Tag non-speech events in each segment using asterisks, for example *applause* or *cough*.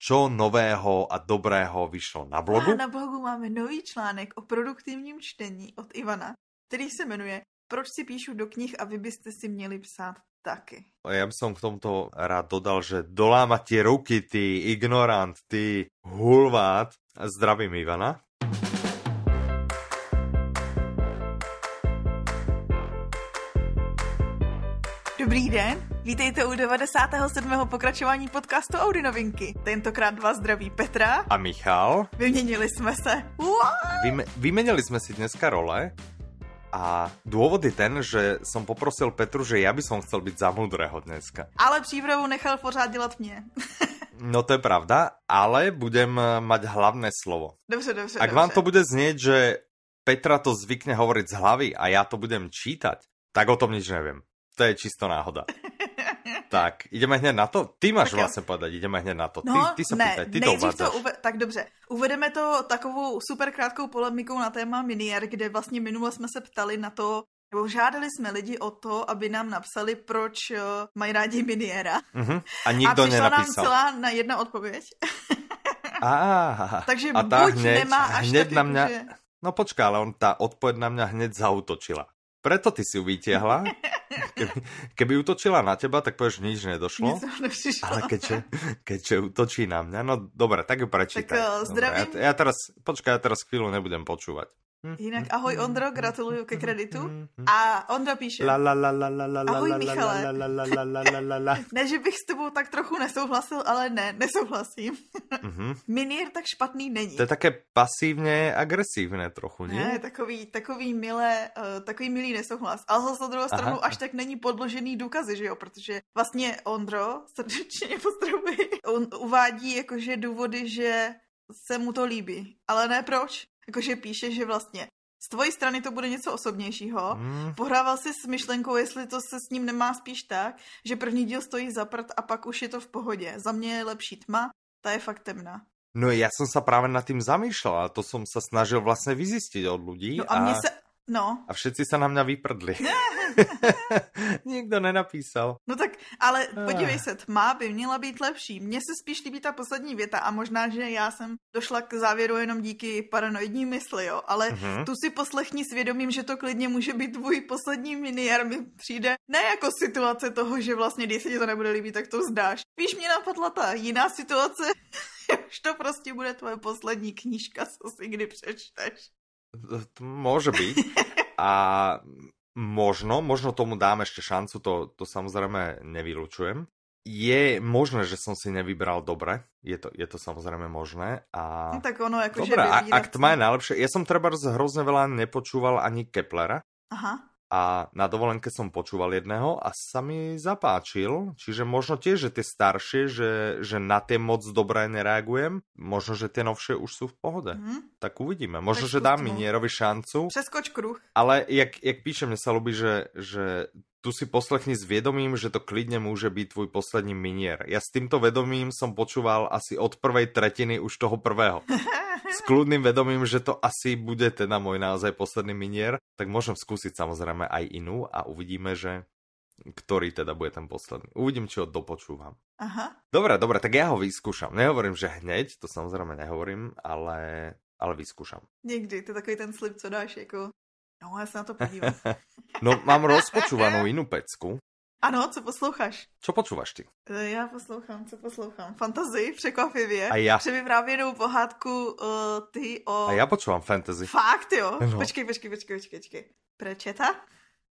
čo nového a dobrého vyšlo na blogu. A na blogu máme nový článek o produktivním čtení od Ivana, který se jmenuje Proč si píšu do knih a vy byste si měli psát taky. Ja by som k tomuto rád dodal, že dolámať ti ruky, ty ignorant, ty hulvát. Zdravím Ivana. Dobrý den, vítejte u 97. pokračování podcastu Audi novinky. Tentokrát vás zdraví Petra. A Michal. Vyměnili jsme se. Vyme jsme si dneska role. A dôvod je ten, že som poprosil Petru, že ja by som chcel byť za mudrého dneska. Ale přípravu nechal pořád dělat mě. *laughs* No to je pravda, ale budem eh, mať hlavné slovo. Dobře, dobře. Ak dobře. vám to bude znieť, že Petra to zvykne hovoriť z hlavy a ja to budem čítať, tak o tom nič neviem to je čisto náhoda. *laughs* tak, jdeme hned na to. Ty máš vlastně podat, jdeme hned na to. No, ty, ty se ne, pýtaj, ty to to uve- Tak dobře, uvedeme to takovou super krátkou polemikou na téma minier, kde vlastně minule jsme se ptali na to, nebo žádali jsme lidi o to, aby nám napsali, proč uh, mají rádi miniera. Uh-huh. A nikdo A přišla nám celá na jedna odpověď. Ah, *laughs* *laughs* Takže a buď hneď, nemá až hneď taky, na mňa, že... No počká, ale on tá odpoveď na mňa hneď zautočila. Preto ty si ju vytiahla. Keby, keby utočila na teba, tak povieš, nič nedošlo. ale keďže, keďže utočí na mňa, no dobre, tak ju prečítaj. Tak, eh, dobre, zdravím. ja, ja teraz, počkaj, ja teraz chvíľu nebudem počúvať. Jinak ahoj Ondro, gratuluju ke kreditu. A Ondra píše. ahoj Michale. ne, že bych s tebou tak trochu nesouhlasil, ale ne, nesouhlasím. Minier tak špatný není. To je také pasívně agresívne trochu, nie? Ne, takový, takový, milé, takový milý nesouhlas. Ale zase na druhou stranu až tak není podložený důkazy, že jo? Protože vlastně Ondro, srdečně pozdravuji, on uvádí jakože důvody, že se mu to líbí. Ale ne proč jakože píše, že vlastně z tvojí strany to bude něco osobnějšího. Mm. Pohrával si s myšlenkou, jestli to se s ním nemá spíš tak, že první díl stojí za prd a pak už je to v pohodě. Za mě je lepší tma, ta je fakt temná. No ja som sa práve nad tým zamýšľal a to som sa snažil vlastne vyzistiť od ľudí. No a, a... mne sa No. A všetci sa na mňa vyprdli. *laughs* Nikto nenapísal. No tak, ale podívej se, tma by měla být lepší. Mně se spíš líbí ta poslední věta a možná, že já jsem došla k závěru jenom díky paranoidní mysli, jo. Ale mm-hmm. tu si poslechni svědomím, že to klidně může být tvůj poslední miniér mi přijde. Ne jako situace toho, že vlastně, když se ti to nebude líbit, tak to vzdáš. Víš mě napadla ta jiná situace, *laughs* už to prostě bude tvoje poslední knížka, co si kdy přečteš. Môže byť. A možno, možno tomu dám ešte šancu, to, to samozrejme nevylučujem. Je možné, že som si nevybral dobre, je to, je to samozrejme možné. A... No tak ono, akože Dobre, ak to má najlepšie, ja som treba hrozne veľa nepočúval ani Keplera. Aha a na dovolenke som počúval jedného a sa mi zapáčil, čiže možno tiež, že tie staršie, že, že na tie moc dobré nereagujem, možno, že tie novšie už sú v pohode. Mm. Tak uvidíme. Možno, Preskoč že dám Minierovi šancu. Přeskoč kruh. Ale jak, jak píše, mne sa ľubí, že, že tu si poslechni s vedomím, že to klidne môže byť tvoj posledný minier. Ja s týmto vedomím som počúval asi od prvej tretiny už toho prvého. *laughs* S kľudným vedomím, že to asi bude teda môj naozaj posledný minier, tak môžem skúsiť samozrejme aj inú a uvidíme, že ktorý teda bude ten posledný. Uvidím, či ho dopočúvam. Aha. Dobre, dobre, tak ja ho vyskúšam. Nehovorím, že hneď, to samozrejme nehovorím, ale ale vyskúšam. Niekdy, to je takový ten slip, co dáš, jako No, já se na to podívám. *laughs* no, mám rozpočúvanou *laughs* inú pecku. Ano, co posloucháš? Co počúvaš ty? E, já poslouchám, co poslouchám. Fantazii, překvapivě. A já. jednou pohádku uh, ty o... A já počúvam fantasy. Fakt, jo? No. Počkej, počkej, počkej, počkej, počkej. Prečeta?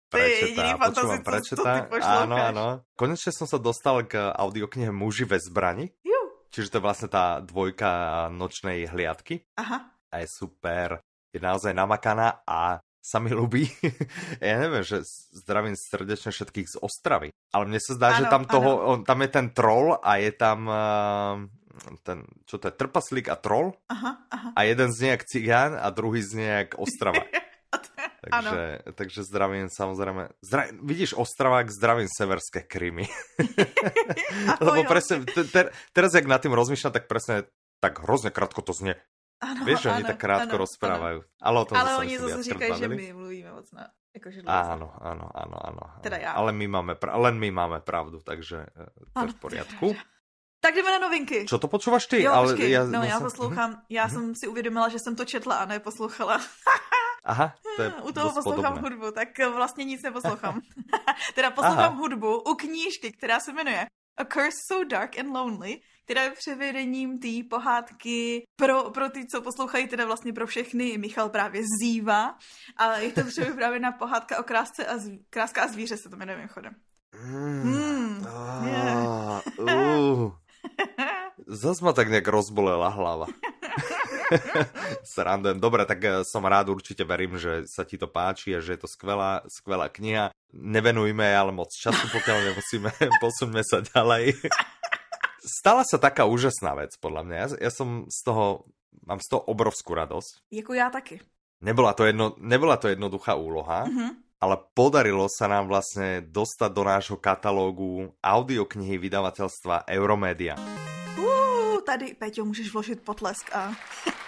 Prečeta, počúvam, prečeta. áno, áno. Konečne som sa dostal k audioknihe Muži ve zbrani. Ju. Čiže to je vlastne tá dvojka nočnej hliadky. Aha. A je super. Je naozaj namakaná a sa mi ľubí. *laughs* ja neviem, že zdravím srdečne všetkých z Ostravy. Ale mne sa zdá, ano, že tam, toho, on, tam je ten troll a je tam uh, ten, čo to je, trpaslík a troll. Aha, aha. A jeden z nejak cigán a druhý z nejak Ostrava. *laughs* Takže, takže zdravím samozrejme. Zdra... Vidíš Ostravák, zdravím severské Krymy. *laughs* Lebo presne, te, te, teraz jak nad tým rozmýšľam, tak presne tak hrozne krátko to znie Ano, Vieš, že oni tak krátko ano, rozprávajú. Ano. Ale, o tom Ale oni zase říkají, že my mluvíme moc na... Jakože áno, áno, áno, áno. Teda ja. Ale my máme, pra- len my máme pravdu, takže e, to je v poriadku. Teda. Tak jdeme na novinky. Co to počúvaš ty? Jo, ale ja, já, no, no, ja, mhm. ja poslouchám, hm? já jsem si uvědomila, že jsem to četla a neposlouchala. *laughs* Aha, to je *laughs* U toho poslouchám hudbu, tak e, vlastně nic neposlouchám. *laughs* teda poslouchám hudbu u knížky, která se jmenuje A Curse So Dark and Lonely teda je převedením té pohádky pro, pro ty, co poslouchají, teda vlastně pro všechny. Michal právě zývá, ale je to na pohádka o krásce a, zví, kráska a zvíře se to jmenuje mimochodem. Mm. Hmm. yeah. Hmm. *laughs* uh. Zas ma tak nejak rozbolela hlava. *laughs* Srandem. Dobre, tak eh, som rád, určite verím, že sa ti to páči a že je to skvelá, skvelá kniha. Nevenujme ale moc času, pokiaľ nemusíme, *laughs* posuňme sa ďalej stala sa taká úžasná vec, podľa mňa. Ja, ja som z toho, mám z toho obrovskú radosť. Jako ja taky. Nebola to, jedno, nebola to jednoduchá úloha, mm-hmm. ale podarilo sa nám vlastne dostať do nášho katalógu audioknihy vydavateľstva Euromedia. Uú, tady, Peťo, môžeš vložiť potlesk a...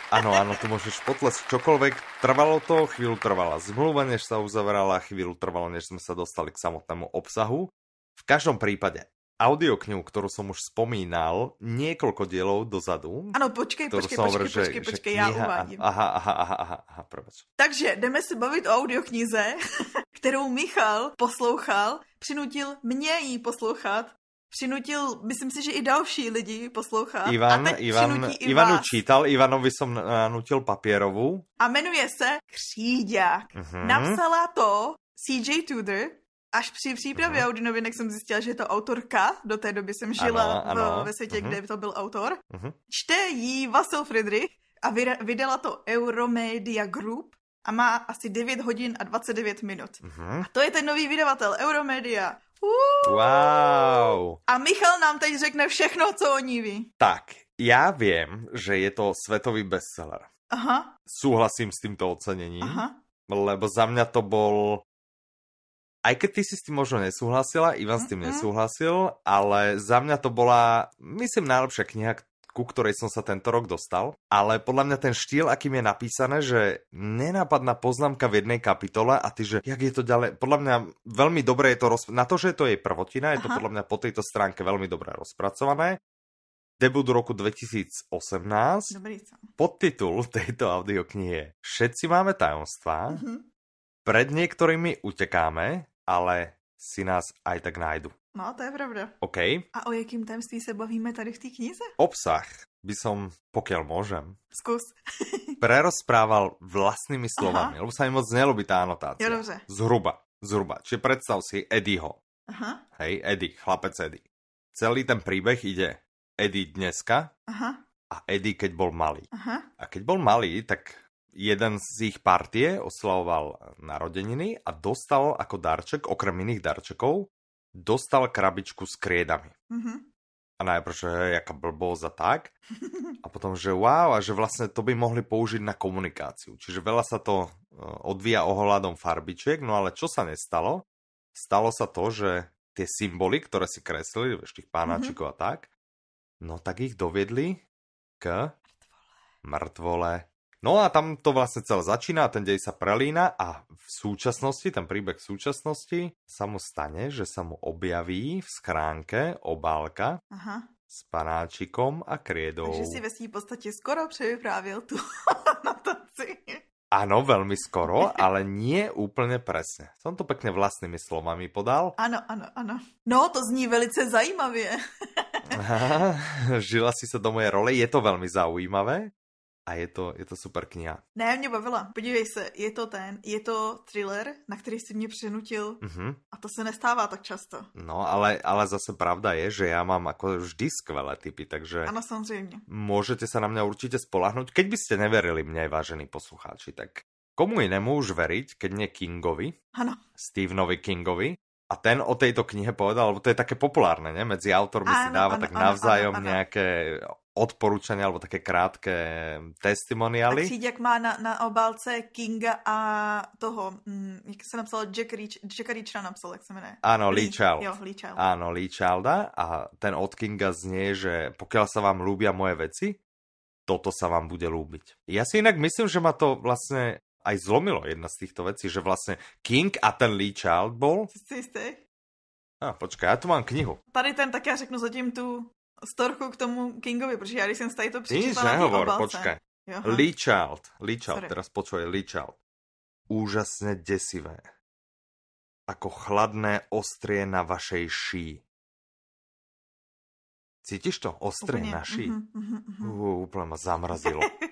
Áno, *laughs* áno, tu môžeš potlesť čokoľvek. Trvalo to, chvíľu trvala zmluva, než sa uzavrala, chvíľu trvalo, než sme sa dostali k samotnému obsahu. V každom prípade audioknihu, ktorú som už spomínal niekoľko dielov dozadu. Ano, počkej, počkej, počkej, počkej, počkej, počkej, počkej, já uvádím. Aha, aha, aha, aha, aha proč. Takže jdeme se bavit o audioknize, *laughs* kterou Michal poslouchal, přinutil mě ji poslouchat přinutil, myslím si, že i další lidi poslouchat. Ivan, a Ivan, i Ivanu vás. čítal, Ivanovi jsem nutil papierovú. A jmenuje se Kříďák. Uh mhm. -huh. Napsala to CJ Tudor, až při přípravě uh-huh. jsem zjistila, že je to autorka, do té doby jsem žila ano, ano. V, ve mhm. světě, uh-huh. kde to byl autor. Uh-huh. Čte jí Vasil Friedrich a vydala to Euromedia Group a má asi 9 hodin a 29 minut. Uh-huh. A to je ten nový vydavatel Euromedia. Uh-huh. Wow. A Michal nám teď řekne všechno, co o ní ví. Tak, já vím, že je to světový bestseller. Aha. Súhlasím s týmto ocenením. Aha. Lebo za mňa to bol aj keď ty si s tým možno nesúhlasila, Ivan s tým mhm. nesúhlasil, ale za mňa to bola, myslím, najlepšia kniha, ku ktorej som sa tento rok dostal, ale podľa mňa ten štýl, akým je napísané, že nenápadná poznámka v jednej kapitole a ty, že jak je to ďalej, podľa mňa veľmi dobre je to, roz... na to, že to je prvotina, Aha. je to podľa mňa po tejto stránke veľmi dobre rozpracované. Debut roku 2018. Dobrý som. Podtitul tejto audioknihy je Všetci máme tajomstvá, mm-hmm. pred niektorými utekáme, ale si nás aj tak nájdu. No, to je pravda. OK. A o jakým tajemství se bavíme tady v té knize? Obsah by som, pokiaľ môžem, Skús. *laughs* prerozprával vlastnými slovami, Aha. lebo sa mi moc nelúbi tá anotácia. Jo, dobře. Zhruba, zhruba. Čiže predstav si Eddieho. Aha. Hej, Eddie, chlapec Eddie. Celý ten príbeh ide Eddie dneska Aha. a Eddie, keď bol malý. Aha. A keď bol malý, tak jeden z ich partie oslavoval narodeniny a dostal ako darček, okrem iných darčekov, dostal krabičku s kriedami. Mm-hmm. A najprv, že hej, jaká blbosť a tak. A potom, že wow, a že vlastne to by mohli použiť na komunikáciu. Čiže veľa sa to e, odvíja ohľadom farbičiek, no ale čo sa nestalo? Stalo sa to, že tie symboly, ktoré si kreslili, veš, tých pánačikov mm-hmm. a tak, no tak ich doviedli k mŕtvole. No a tam to vlastne celé začína a ten dej sa prelína a v súčasnosti, ten príbeh v súčasnosti sa mu stane, že sa mu objaví v schránke obálka Aha. s panáčikom a kriedou. Takže si ve v podstate skoro prevyprávil tu *laughs* na nataci. Áno, veľmi skoro, ale nie úplne presne. Som to pekne vlastnými slovami podal. Áno, áno, áno. No, to zní velice zajímavie. žila si sa do mojej role, je to veľmi zaujímavé a je to, je to super kniha. Ne, mě bavila. Podívej se, je to ten, je to thriller, na který si mě přenutil uh-huh. Mhm. a to se nestává tak často. No, ale, ale zase pravda je, že já mám jako vždy skvelé typy, takže... Ano, samozřejmě. Můžete se na mě určitě spolahnout, keď byste neverili mě vážení poslucháči, tak komu inému už veriť, keď nie Kingovi? Ano. Stevenovi Kingovi. A ten o tejto knihe povedal, lebo to je také populárne, ne? Medzi autormi ano, si dáva ano, tak ano, navzájom ano, ano. nejaké odporúčania alebo také krátke testimoniály. Tak Šíďak má na, na obálce Kinga a toho, hm, jak sa napsalo, Jack Rich, Jacka Richa napsal, jak sa jmenuje. Áno, Lee, Lee Child. Jo, Lee Child. Áno, Lee Childa a ten od Kinga znie, že pokiaľ sa vám ľúbia moje veci, toto sa vám bude ľúbiť. Ja si inak myslím, že ma to vlastne aj zlomilo jedna z týchto vecí, že vlastne King a ten Lee Child bol... Si ste? Ah, počkaj, ja tu mám knihu. Tady ten, tak já řeknu zatím tu z torku k tomu Kingovi, protože já když jsem tady to přečítala... Nič nehovor, obalce. počkaj. Lee Child, Lee Child, Sorry. teraz počuje Lee Child. Úžasne desivé. Ako chladné ostrie na vašej ší. Cítiš to? Ostrie Úplně. na ší. Mm-hmm, mhm, mm-hmm, mm-hmm. Uh, úplne ma zamrazilo. *laughs*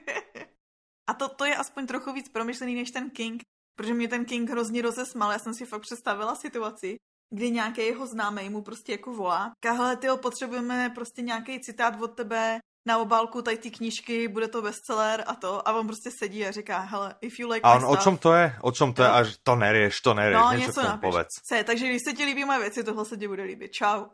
A to, to je aspoň trochu víc promyšlený než ten King, protože mě ten King hrozně rozesmal. Já jsem si fakt představila situaci, kdy nějaký jeho známý mu prostě jako volá. Kahle, ty potřebujeme prostě nějaký citát od tebe na obálku tady ty knížky, bude to bestseller a to. A on prostě sedí a říká, hele, if you like A on stuff, o čom to je? O čom to je? Až to nerieš, to nerieš. No, něco napiš. Se, takže když se ti líbí moje věci, tohle se ti bude líbit. Čau.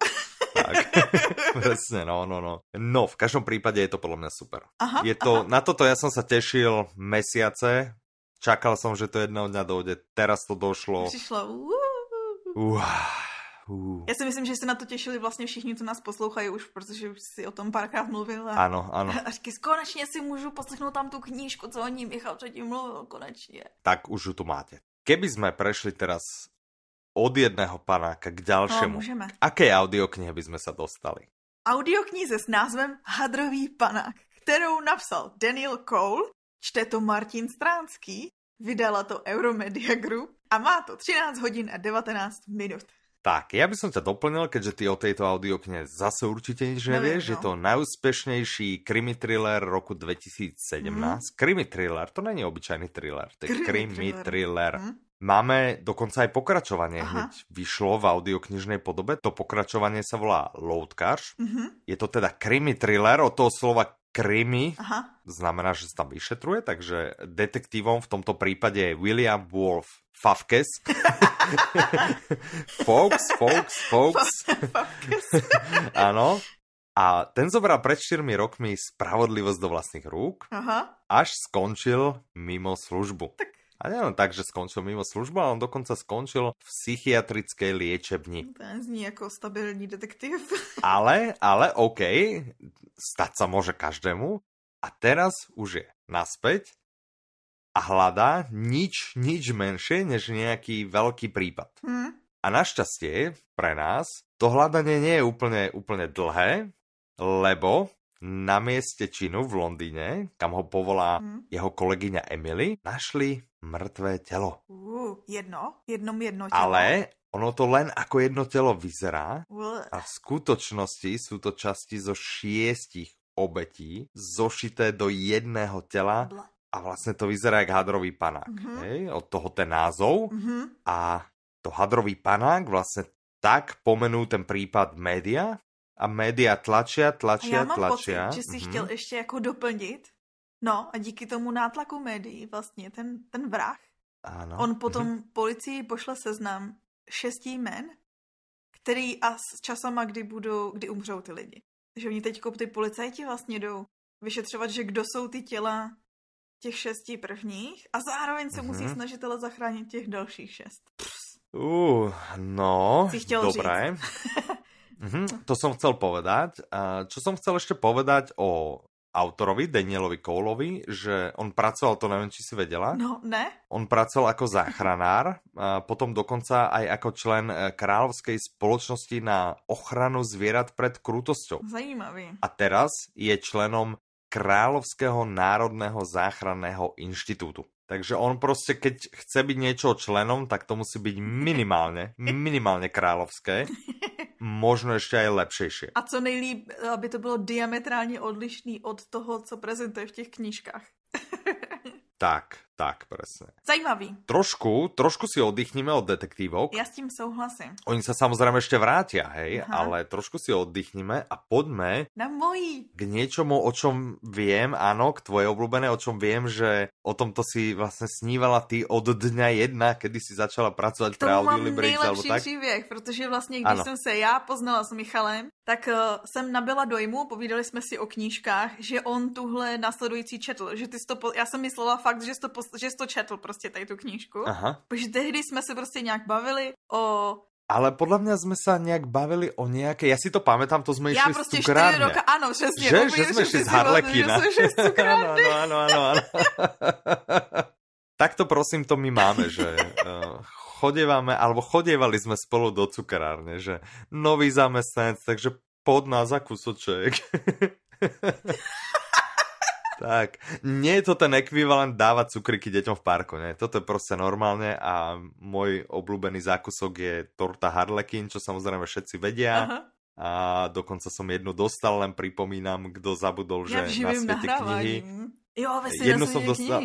Tak, *laughs* presne, no, no, no. No, v každom prípade je to podľa mňa super. Aha, je to, aha. na toto ja som sa tešil mesiace, čakal som, že to jedného dňa dojde, teraz to došlo. Prišlo, Uh, uh. Já si myslím, že se na to těšili vlastně všichni, co nás poslouchají už, protože už si o tom párkrát mluvil. A, ano, ano. A *laughs* říkají, konečně si můžu poslechnout tam tu knížku, co o ní Michal předtím mluvil, konečně. Tak už ju tu máte. Keby sme prešli teraz od jedného panáka k ďalšiemu, no, můžeme. k aké audioknihe by sme sa dostali? Audioknize s názvem Hadrový panák, kterou napsal Daniel Cole, čte to Martin Stránský Vydala to Euromedia Group a má to 13 hodín a 19 minút. Tak, ja by som ťa doplnil, keďže ty o tejto audiokne zase určite nič no nevieš, no, je to najúspešnejší krimi thriller roku 2017. Mm. Krimi thriller, to není obyčajný thriller, to je krimi thriller. Mm. Máme dokonca aj pokračovanie, Aha. hneď vyšlo v audioknižnej podobe. To pokračovanie sa volá Loadcars. Mm-hmm. Je to teda krimi thriller, od toho slova krimi, Aha. znamená, že sa tam vyšetruje, takže detektívom v tomto prípade je William Wolf Favkes. Fox, Fox, Fox. Áno. A ten zobral pred 4 rokmi spravodlivosť do vlastných rúk, Aha. až skončil mimo službu. Tak a nielen tak, že skončil mimo službu, ale on dokonca skončil v psychiatrickej liečebni. zní ako stabilný detektív. *laughs* Ale, ale OK, stať sa môže každému. A teraz už je naspäť a hľadá nič, nič menšie než nejaký veľký prípad. Hm. A našťastie pre nás to hľadanie nie je úplne, úplne dlhé, lebo na mieste činu v Londýne, kam ho povolá mm. jeho kolegyňa Emily, našli mŕtvé telo. Uh, jedno? Jednom jedno telo? Ale ono to len ako jedno telo vyzerá a v skutočnosti sú to časti zo šiestich obetí zošité do jedného tela a vlastne to vyzerá jak hadrový panák. Uh-huh. Hej? Od toho ten názov Uh-huh. a to hadrový panák vlastne tak pomenú ten prípad média a média tlačia, tlačia, a já mám tlačia. Pocit, že si mm-hmm. chtěl ještě jako doplnit, No a díky tomu nátlaku médií vlastně ten, ten vrah, ano. on mhm. potom policii pošle seznam šesti jmen, který a s časama, kdy, budou, kdy umřou ty lidi. Takže oni teď ty policajti vlastně jdou vyšetřovat, že kdo jsou ty těla těch šesti prvních a zároveň se mm-hmm. musí mhm. snažit ale zachránit těch dalších šest. Uh, no, dobré. mm-hmm, *laughs* to som chcel povedať. Čo som chcel ešte povedať o autorovi, Danielovi Koulovi, že on pracoval, to neviem, či si vedela. No, ne. On pracoval ako záchranár, *laughs* potom dokonca aj ako člen e, Kráľovskej spoločnosti na ochranu zvierat pred krutosťou. Zajímavý. A teraz je členom Kráľovského národného záchranného inštitútu. Takže on proste, keď chce byť niečo členom, tak to musí byť minimálne, minimálne kráľovské. Možno ešte aj lepšejšie. A co nejlíp, aby to bylo diametrálne odlišný od toho, co prezentuje v tých knížkách. *laughs* tak. Tak, presne. Zajímavý. Trošku, trošku si oddychnime od detektívok. Ja s tým souhlasím. Oni sa samozrejme ešte vrátia, hej, Aha. ale trošku si oddychnime a poďme... Na moji. K niečomu, o čom viem, áno, k tvojej obľúbené, o čom viem, že o tomto si vlastne snívala ty od dňa jedna, kedy si začala pracovať pre Audio Librex, alebo tak? nejlepší příběh, pretože vlastne, když som sa se já poznala s Michalem, tak jsem eh, nabila dojmu, povídali jsme si o knížkách, že on tuhle následující četl, že ty to, já jsem myslela fakt, že jsi, to, že jsi to četl prostě tady tu knížku, Aha. protože tehdy jsme se prostě nějak bavili o ale podľa mňa sme sa nejak bavili o nějaké. ja si to pamätám, to sme išli ja z cukrárne. Ja roka, áno, že, Že, že sme išli z Harlekina. áno, áno, áno, áno. Takto prosím, to my máme, že uh, chodevame, alebo chodievali sme spolu do cukrárne, že nový zamestnanec, takže pod nás za kusoček. *laughs* tak, nie je to ten ekvivalent dávať cukriky deťom v parku, nie? Toto je proste normálne a môj obľúbený zákusok je torta Harlekin, čo samozrejme všetci vedia. Aha. A dokonca som jednu dostal, len pripomínam, kto zabudol, že na svete nahrávaním. knihy mhm. Jo, vesej, Jednu som dostal...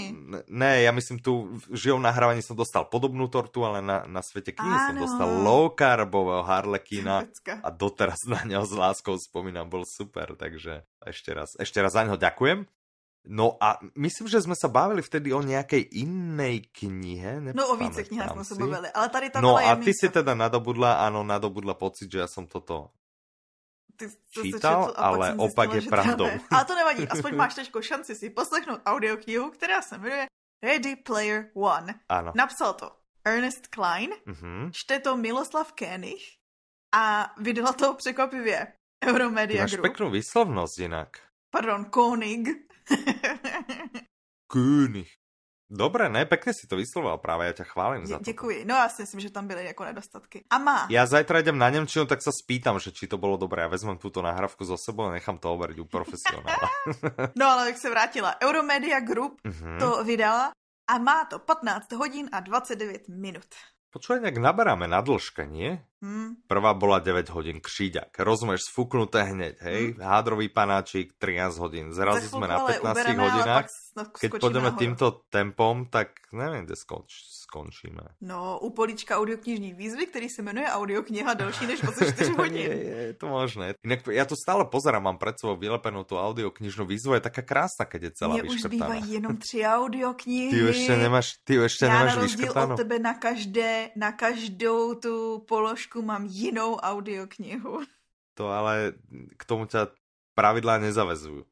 Ne, ja myslím, tu v živom nahrávaní som dostal podobnú tortu, ale na, na svete knihy Áno. som dostal low-carbového harlekina a doteraz na neho s láskou spomínam, bol super, takže ešte raz, ešte raz za neho ďakujem. No a myslím, že sme sa bavili vtedy o nejakej inej knihe. No o více knihách sme sa bavili, ale tady tá No a ty si teda nadobudla, áno, nadobudla pocit, že ja som toto ty, to čítal, četl, ale opak je pravdou. Ne. Ale to nevadí, *laughs* aspoň máš teď šanci si poslechnout audioknihu, která se jmenuje Ready Player One. Ano. Napsal to Ernest Klein, mm-hmm. čte to Miloslav Kénich a vydala to překvapivě Euromedia Group. peknú výslovnost jinak. Pardon, Koenig. *laughs* Koenig. Dobré, ne, pekne si to vysloval práve, ja ťa chválim za to. Děkuji, no já vlastne si myslím, že tam byly ako nedostatky. A má. Ja zajtra idem na Nemčinu, tak sa spýtam, že či to bolo dobré. Ja vezmem túto nahrávku zo sebou a nechám to overiť u profesionála. *laughs* no ale jak se vrátila, Euromedia Group uh-huh. to vydala a má to 15 hodin a 29 minut. Počúvaj, nejak naberáme na dĺžke, nie? Hmm. Prvá bola 9 hodín, kříďak. Rozumieš, sfúknuté hneď, hej? Hmm. Hádrový panáčik, 13 hodín. Zrazu sme na 15 hodinách. Keď pôjdeme týmto tempom, tak neviem, kde skončí skončíme. No, u polička audioknižní výzvy, který se jmenuje Audiokniha delší než 24 *laughs* hodin. je, je to možné. Inak to, ja to stále pozerám, mám pred sebou vylepenú tú audioknižnú výzvu, je taká krásna, keď je celá Mne už bývají jenom *laughs* tři audioknihy. Ty ešte nemáš, ty ešte Já nemáš na rozdíl od tebe na, každé, na každou tu položku mám jinou audioknihu. *laughs* To ale k tomu ťa pravidlá nezavezujú.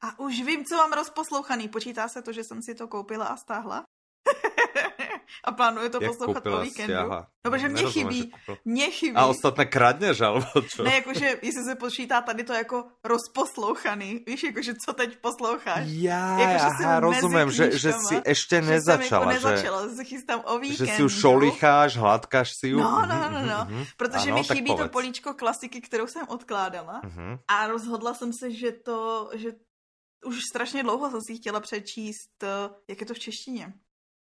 A už vím, co mám rozposlouchaný. Počítá se to, že jsem si to koupila a stáhla? a plánuje to poslouchat po víkendu. Stěha. No, protože mě chybí, mě chybí. A ostatné kradněž, alebo čo? Ne, jakože, jestli se počítá tady to jako rozposlouchaný, víš, jakože co teď posloucháš. Já, jakože aha, rozumím, že, že si ještě nezačala. Že jsem jako nezačala, že, se chystám o víkendu. Že si už šolicháš, hladkáš si ju. No, no, no, no, no mm-hmm. protože ano, mi chybí to políčko klasiky, kterou jsem odkládala mm-hmm. a rozhodla jsem se, že to, že už strašně dlouho jsem si chtěla přečíst, eh, jak je to v češtině.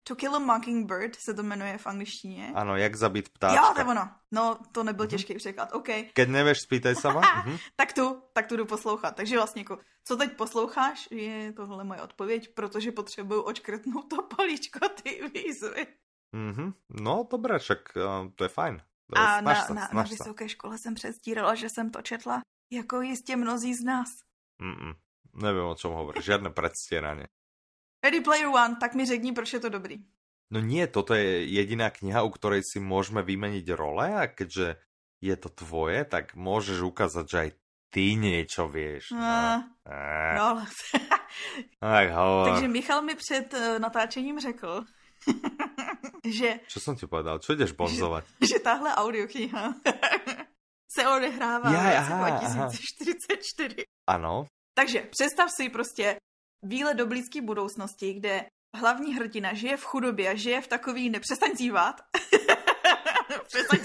To Kill a Mockingbird se to jmenuje v angličtině. Ano, jak zabít ptáčka. Jo, to ono. No, to nebyl uh-huh. těžký překlad, OK. Keď nevíš, spýtaj sama. uh-huh. *laughs* Mhm. tak tu, tak tu jdu poslouchat. Takže vlastně, jako, co teď posloucháš, je tohle moje odpověď, protože potřebuju očkrtnout to políčko ty výzvy. Uh-huh. No, dobré, však uh, to je fajn. To eh, je, a na, sa, na, na vysoké škole jsem předstírala, že jsem to četla, jako jistě mnozí z nás. Mm-mm. Nevím, o čem hovoríš, Žádné predstieranie. Ready Player One, tak mi řekni, proč je to dobrý. No nie, toto je jediná kniha, u ktorej si môžeme vymeniť role a keďže je to tvoje, tak môžeš ukázať, že aj ty niečo vieš. No, no. no. tak *laughs* hovor. Takže Michal mi před eh, natáčením řekl, *laughs* že... Čo som ti povedal? Čo ideš bonzovať? Že, *laughs* že táhle audiokniha se odehrává v roce 2044. Ano. Takže představ si prostě výlet do blízké budoucnosti, kde hlavní hrdina žije v chudobě, žije v takový, nepřestaň zívat, *laughs* přestaň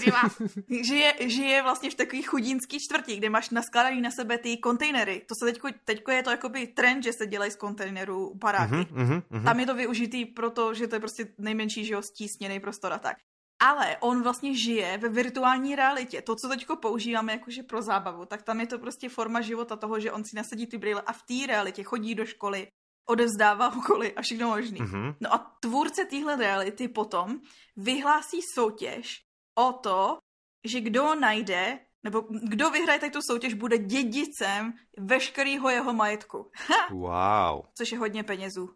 žije, žije vlastně v takový chudínský čtvrti, kde máš naskladaný na sebe ty kontejnery. To se teďko, teďko je to jakoby trend, že se dělají z kontejnerů baráky. Uh -huh, uh -huh. Tam je to využitý proto, že to je prostě nejmenší, že jo, stísněný prostor a tak ale on vlastně žije ve virtuální realitě. To, co teď používáme jakože pro zábavu, tak tam je to prostě forma života toho, že on si nasadí ty brýle a v té realitě chodí do školy, odevzdává úkoly *laughs* a všechno možný. Mm-hmm. No a tvůrce téhle reality potom vyhlásí soutěž o to, že kdo najde, nebo kdo vyhraje tady tu soutěž, bude dědicem veškerého jeho majetku. Wow. Což je hodně penězů.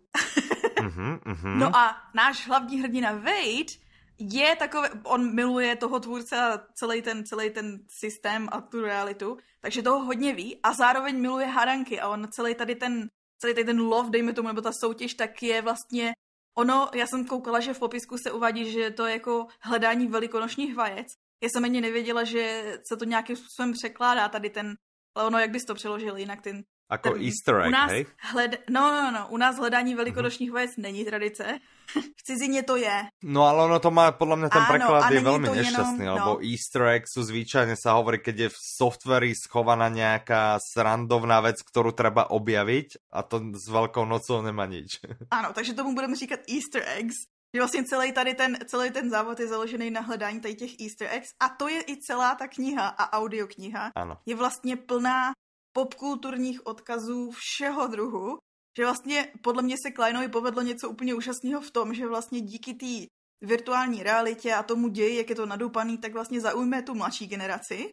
mm-hmm, mm-hmm. No a náš hlavní hrdina Wade je takové, on miluje toho tvůrce a celý ten, celý ten systém a tu realitu, takže toho hodně ví a zároveň miluje haranky a on celý tady ten, celý tady ten lov, dejme tomu, nebo ta soutěž, tak je vlastně Ono, já jsem koukala, že v popisku se uvádí, že to je jako hledání velikonočních vajec. Já jsem ani nevěděla, že se to nějakým způsobem překládá tady ten, ale ono, jak bys to přeložil jinak, ten ako ten, easter egg, u nás hej? Hled, no, no, no, u nás hledání velikonočních mm vajec není tradice. *laughs* v cizině to je. No ale ono to má, podľa mňa ten Áno, preklad je veľmi nešťastný, jenom, no. easter egg sú zvyčajne sa hovorí, keď je v softveri schovaná nejaká srandovná vec, ktorú treba objaviť a to s Veľkou nocou nemá nič. *laughs* Áno, takže tomu budeme říkat easter eggs. Že vlastně celý tady ten, celý ten závod je založený na hledání tady těch easter eggs a to je i celá ta kniha a audiokniha. Ano. Je vlastně plná popkulturních odkazů všeho druhu, že vlastně podle mě se Kleinovi povedlo něco úplně úžasného v tom, že vlastně díky té virtuální realitě a tomu ději, jak je to nadoupaný, tak vlastně zaujme tu mladší generaci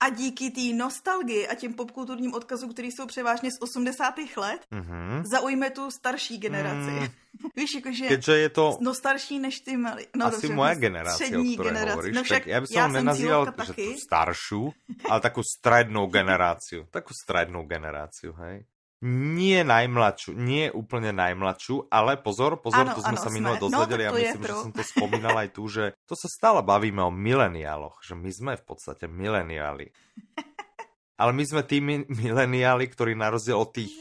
a díky té nostalgii a těm popkulturním odkazům, které jsou převážně z 80. let, mm-hmm. zaujme tu starší generaci. Mm. *laughs* Víš, jakože Keďže je to no starší než ty malé. No, asi dobře, moja generácia, o no však tak bych se som ja nenazýval ale takovou střednou generaci. Takovou střednou generáciu, hej nie najmladšiu, nie úplne najmladšiu, ale pozor, pozor, ano, to sme ano, sa minule no, dozvedeli, no, ja myslím, že som to spomínal aj tu, že to sa stále bavíme o mileniáloch, že my sme v podstate mileniáli. *laughs* Ale my sme tí mileniáli, ktorí na rozdiel od tých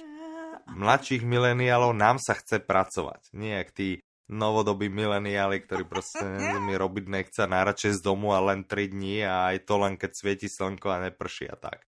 mladších mileniálov nám sa chce pracovať. Nie jak tí novodobí mileniáli, ktorí proste *laughs* mi robiť nechce, a z domu a len 3 dní a aj to len keď svieti slnko a neprší a tak.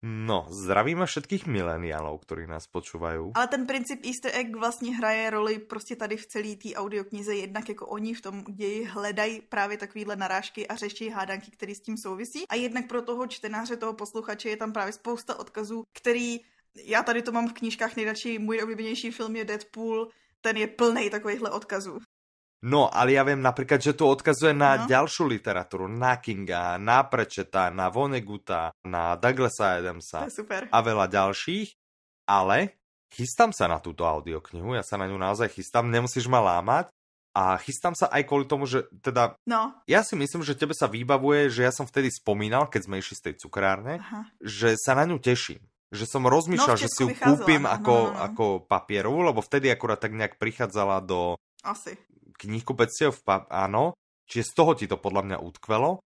No, zdravíme všetkých mileniálov, ktorí nás počúvajú. Ale ten princip easter egg vlastně hraje roli prostě tady v celé té audioknize, jednak jako oni v tom ději hledají právě takovýhle narážky a řeší hádanky, které s tím souvisí. A jednak pro toho čtenáře, toho posluchače je tam právě spousta odkazů, který já tady to mám v knížkách nejradši, můj oblíbenější film je Deadpool, ten je plný takovýchhle odkazů. No, ale ja viem napríklad, že to odkazuje na no. ďalšiu literatúru, na Kinga, na Prečeta, na Voneguta, na Douglasa Adamsa super. a veľa ďalších, ale chystám sa na túto audioknihu, ja sa na ňu naozaj chystám, nemusíš ma lámať a chystám sa aj kvôli tomu, že teda... No. Ja si myslím, že tebe sa vybavuje, že ja som vtedy spomínal, keď sme išli z tej cukrárne, Aha. že sa na ňu teším že som rozmýšľal, no, že si ju kúpim ako, no, no, no. ako papierovú, lebo vtedy akurát tak nejak prichádzala do, asi knihkupectiev, áno, čiže z toho ti to podľa mňa utkvelo.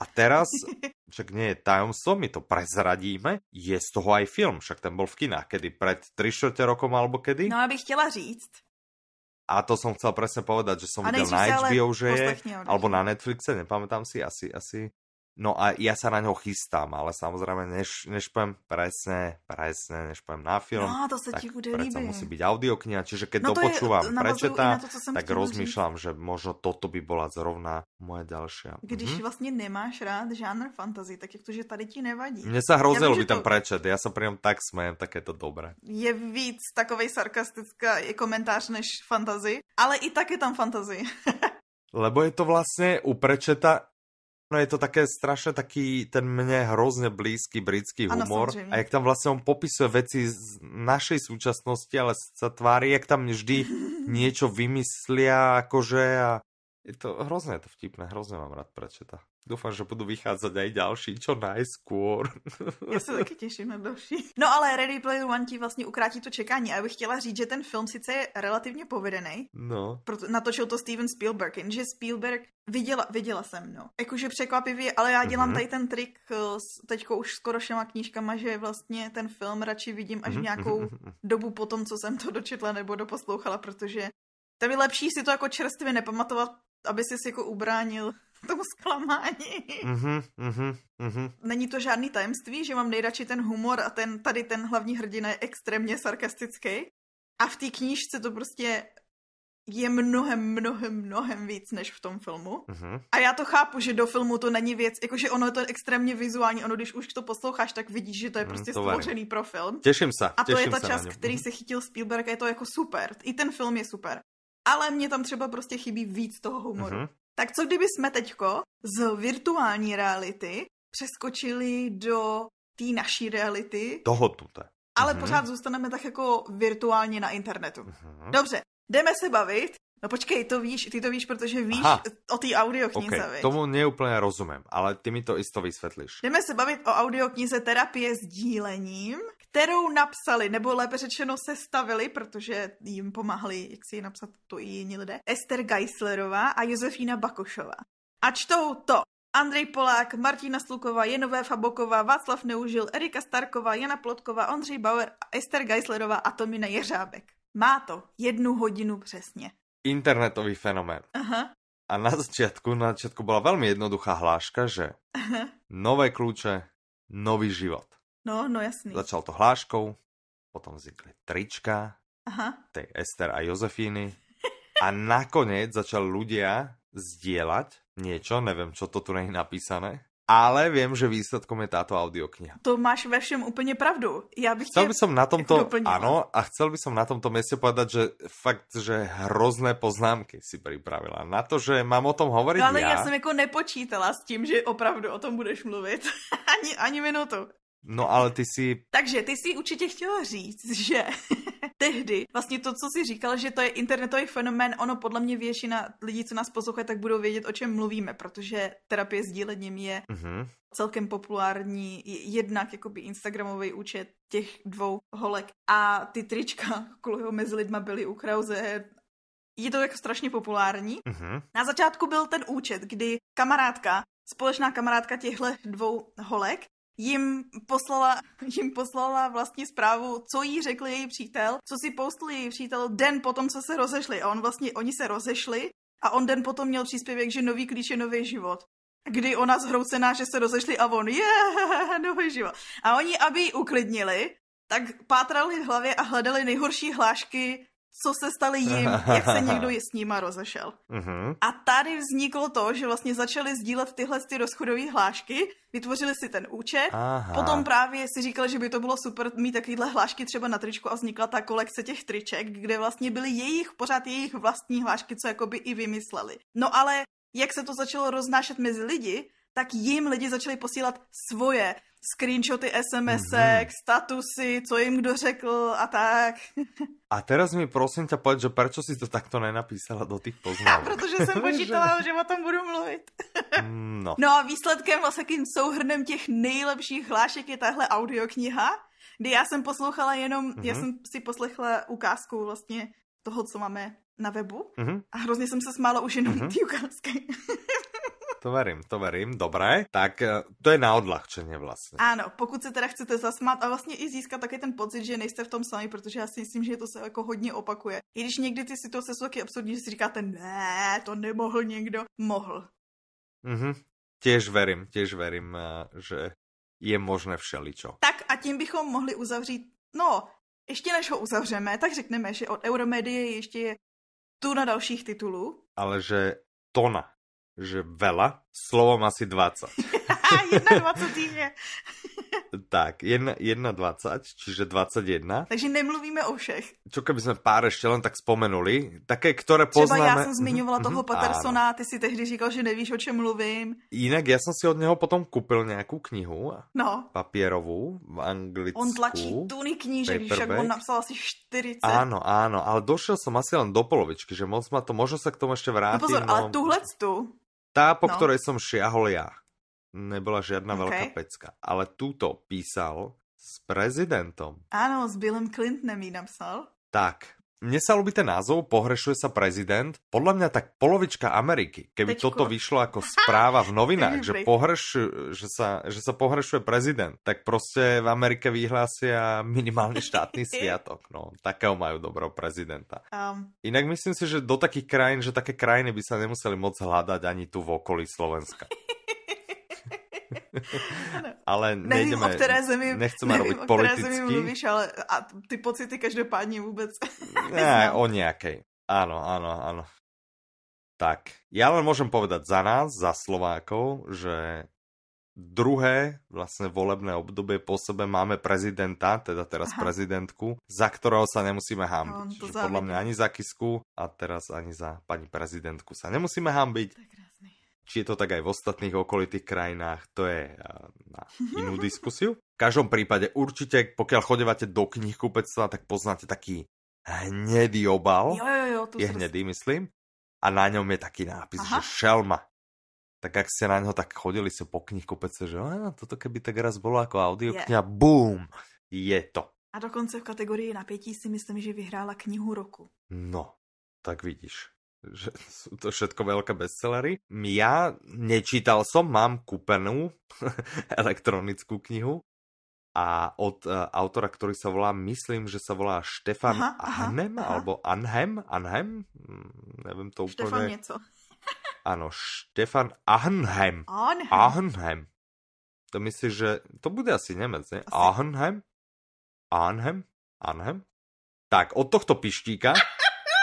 A teraz, *laughs* však nie je tajomstvo, my to prezradíme, je z toho aj film, však ten bol v kinách, kedy pred 3 rokom alebo kedy. No, abych chtela říct. A to som chcel presne povedať, že som videl na HBO, že je, alebo na Netflixe, nepamätám si, asi, asi No a ja sa na ňo chystám, ale samozrejme než, než poviem presne, presne, než poviem na film, no, to sa tak ti bude predsa líbe. musí byť audiokniha, čiže keď no, dopočúvam, je, to, to, tak rozmýšľam, že možno toto by bola zrovna moja ďalšia. Když mhm. vlastne nemáš rád žánr fantasy, tak je to, že tady ti nevadí. Mne sa hrozilo ja ľubí ten to... prečet, ja sa pri ňom tak smejem, tak je to dobré. Je víc takovej sarkastická je komentář než fantasy, ale i tak je tam fantasy. *laughs* Lebo je to vlastne u prečeta No je to také strašne taký ten mne hrozne blízky britský humor. Ano, a jak tam vlastne on popisuje veci z našej súčasnosti, ale sa tvári, jak tam vždy *laughs* niečo vymyslia, akože a je to hrozné, je to vtipné, hrozne mám rád prečeta. Dúfam, že budú vychádzať aj ďalší, čo najskôr. *laughs* Já se taky těším na další. No ale Ready Player One ti vlastně ukrátí to čekání a já bych chtěla říct, že ten film sice je relativně povedený. No. Proto natočil to Steven Spielberg, jenže Spielberg viděla, viděla jsem, no. Jakože překvapivě, ale já dělám mm-hmm. tady ten trik eh, s teďko už skoro všema knížkama, že vlastně ten film radši vidím až mm-hmm. nějakou mhm, mhm, mhm. dobu po tom, co jsem to dočetla nebo doposlouchala, protože tam je lepší si to jako čerstvě nepamatovat, aby si si jako ubránil *laughs* tom zklamání. Uh-huh, mhm, mhm, mhm. uh-huh, uh-huh. Není to žádný tajemství, že mám nejradši ten humor a ten tady ten hlavní hrdina je extrémně sarkastický. A v té knížce to prostě je mnohem, mnohem, mnohem víc než v tom filmu. Uh-huh. A já to chápu, že do filmu to není věc, jakože ono je to extrémně vizuální, ono když už to posloucháš, tak vidíš, že to je prostě mm, to stvořený pro film. Těším se. A to je ta čas, který se chytil Spielberg a je to jako super. I ten film je super. Ale mě tam třeba prostě chybí víc toho humoru. Uh-huh. Tak co kdyby jsme teďko z virtuální reality přeskočili do té naší reality? Toho tuté. Ale mhm. pořád zůstaneme tak jako virtuálně na internetu. Mhm. Dobře, jdeme se bavit. No počkej, to víš, ty to víš, protože víš Aha. o té audioknize. Okay. Tomu neúplně rozumím, ale ty mi to isto vysvětlíš. Jdeme se bavit o audioknize Terapie s dílením, kterou napsali, nebo lépe řečeno sestavili, protože jim pomáhali, jak si ji napsat, to i jiní lidé, Ester Geislerová a Josefína Bakošová. A čtou to Andrej Polák, Martina Sluková, Jenové Faboková, Václav Neužil, Erika Starková, Jana Plotková, Ondřej Bauer, Ester Geislerová a Tomina Jeřábek. Má to jednu hodinu přesně. Internetový fenomén. Aha. A na začiatku, na začiatku bola veľmi jednoduchá hláška, že Aha. nové kľúče, nový život. No, no jasný. Začal to hláškou, potom vznikli trička, Aha. tej Ester a Jozefíny. A nakoniec začali ľudia zdieľať niečo, neviem, čo to tu není napísané. Ale viem, že výsledkom je táto audiokniha. To máš ve všem úplne pravdu. Ja bych chcel by som na tomto, áno, a chcel by som na tomto mieste povedať, že fakt, že hrozné poznámky si pripravila. Na to, že mám o tom hovoriť no, ale ja. ja som jako nepočítala s tím, že opravdu o tom budeš mluvit. *laughs* ani, ani minútu. No ale ty si... Takže ty si určitě chtěla říct, *laughs* že tehdy, vlastně to, co jsi říkal, že to je internetový fenomén, ono podle mě většina lidí, co nás poslouchají, tak budou vědět, o čem mluvíme, protože terapie s dílením je uh mhm. -huh. celkem populární, jednak jakoby Instagramový účet těch dvou holek a ty trička, *laughs* kvůli mezi lidma byly u Krause je to jako strašně populární. Uh mhm. -huh. Na začátku byl ten účet, kdy kamarádka, společná kamarádka těchto dvou holek jim poslala, *laughs* jim poslala vlastně zprávu, co jí řekl její přítel, co si postl její přítel den potom, co se rozešli. A on vlastně, oni se rozešli a on den potom měl příspěvek, že nový klíč je nový život. Kdy ona zhroucená, že se rozešli a on, je, yeah, *laughs* nový život. A oni, aby ji uklidnili, tak pátrali v hlavě a hledali nejhorší hlášky co se stali jim, jak se někdo s nima rozešel. Uh-huh. A tady vzniklo to, že vlastně začali sdílet tyhle ty rozchodové hlášky, vytvořili si ten účet, Aha. potom právě si říkali, že by to bylo super mít takovýhle hlášky třeba na tričku a vznikla ta kolekce těch triček, kde vlastně byly jejich, pořád jejich vlastní hlášky, co jakoby i vymysleli. No ale jak se to začalo roznášet mezi lidi, tak jim lidi začali posílat svoje screenshoty sms mm-hmm. statusy, co jim kdo řekl a tak. *laughs* A teraz mi prosím ťa povedz, že prečo si to takto nenapísala do tých poznámok? *laughs* Protože jsem *laughs* počítala, že o tom budu mluvit. Mm, no. no a výsledkem vlastně takým souhrnem těch nejlepších hlášek je tahle audiokniha, kdy já jsem poslouchala jenom, mm-hmm. já mhm. jsem si poslechla ukázku vlastně toho, co máme na webu mm-hmm. a hrozně jsem se smála už jenom mm-hmm. ty ukázky to verím, to verím, dobré. Tak e, to je na odľahčenie vlastne. Áno, pokud se teda chcete zasmát a vlastně i získat taky ten pocit, že nejste v tom sami, protože já si myslím, že to se jako hodně opakuje. I když někdy ty situace jsou taky absurdní, že si říkáte, ne, to nemohl někdo, mohl. Mhm, tiež verím, tiež verím, e, že je možné všeličo. Tak a tím bychom mohli uzavřít, no, ještě než ho uzavřeme, tak řekneme, že od Euromedie ještě je tu na dalších titulů. Ale že tona že veľa, slovom asi 20. 1,20 *laughs* je. tak, 1,20, čiže 21. Takže nemluvíme o všech. Čo keby sme pár ešte len tak spomenuli, také, ktoré poznáme... Třeba ja som zmiňovala mhm, toho mhm, Patersona, ty si tehdy říkal, že nevíš, o čem mluvím. Jinak ja som si od neho potom kúpil nejakú knihu, no. papierovú, v anglicku. On tlačí tuny knížek, však on napsal asi 40. Áno, áno, ale došiel som asi len do polovičky, že moc ma to, možno sa k tomu ešte no vrátim. No pozor, ale tuhle tu tá, po no. ktorej som šiahol ja. Nebola žiadna okay. veľká pecka. Ale túto písal s prezidentom. Áno, s Billom Clintonom napsal. Tak, mne sa ľúbi ten názov, pohrešuje sa prezident. Podľa mňa tak polovička Ameriky, keby Teďko. toto vyšlo ako *laughs* správa v novinách, že, pohreš, že, sa, že sa pohrešuje prezident, tak proste v Amerike vyhlásia minimálne štátny *laughs* sviatok. No, takého majú dobrého prezidenta. Um. Inak myslím si, že do takých krajín, že také krajiny by sa nemuseli moc hľadať ani tu v okolí Slovenska. *laughs* ale nejdeme, nevím, o které zemi, nechceme nevím, robiť o politicky. Které zemi mluvíš, ale a ty pocity každopádně vůbec *laughs* ne, o nejakej. Áno, áno, áno. Tak, ja len môžem povedať za nás, za Slovákov, že druhé vlastne volebné obdobie po sebe máme prezidenta, teda teraz Aha. prezidentku, za ktorého sa nemusíme hambiť. No, podľa mňa ani za Kisku a teraz ani za pani prezidentku sa nemusíme hambiť. Tak či je to tak aj v ostatných okolitých krajinách, to je eh, na inú *laughs* diskusiu. V každom prípade určite, pokiaľ chodevate do knihkupectva, tak poznáte taký hnedý obal. Jo, jo, jo, je hnedý, myslím. A na ňom je taký nápis, Aha. že šelma. Tak ak ste na ňo tak chodili sa po knihkupectve, že toto keby tak raz bolo ako audiokniha, yeah. boom, je to. A dokonce v kategórii napätí si myslím, že vyhrála knihu roku. No, tak vidíš že sú to všetko veľké bestsellery. Ja nečítal som, mám kúpenú *laughs* elektronickú knihu a od uh, autora, ktorý sa volá, myslím, že sa volá Štefan Anhem, alebo Anhem, Anhem, mm, neviem to úplne. Štefan niečo. *laughs* Áno, Štefan Anhem. Anhem. To myslíš, že to bude asi Nemec, ne? Asi. Anhem? Anhem? Tak, od tohto pištíka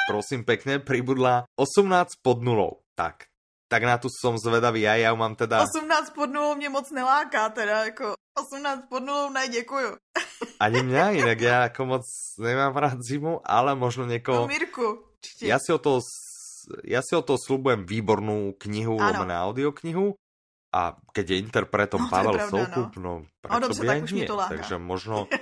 prosím pekne, pribudla 18 pod nulou. Tak, tak na tu som zvedavý, ja, ja ju mám teda... 18 pod nulou mě moc neláká, teda jako 18 pod nulou ne, *laughs* Ani mňa inak, ja ako moc nemám rád zimu, ale možno niekoho... No Mirku, Ja si o to, ja si o to slúbujem výbornú knihu, na audioknihu a keď je interpretom no, Pavel no. Soukup, no, no dobře, tak už nie. to láka. Takže možno, *laughs*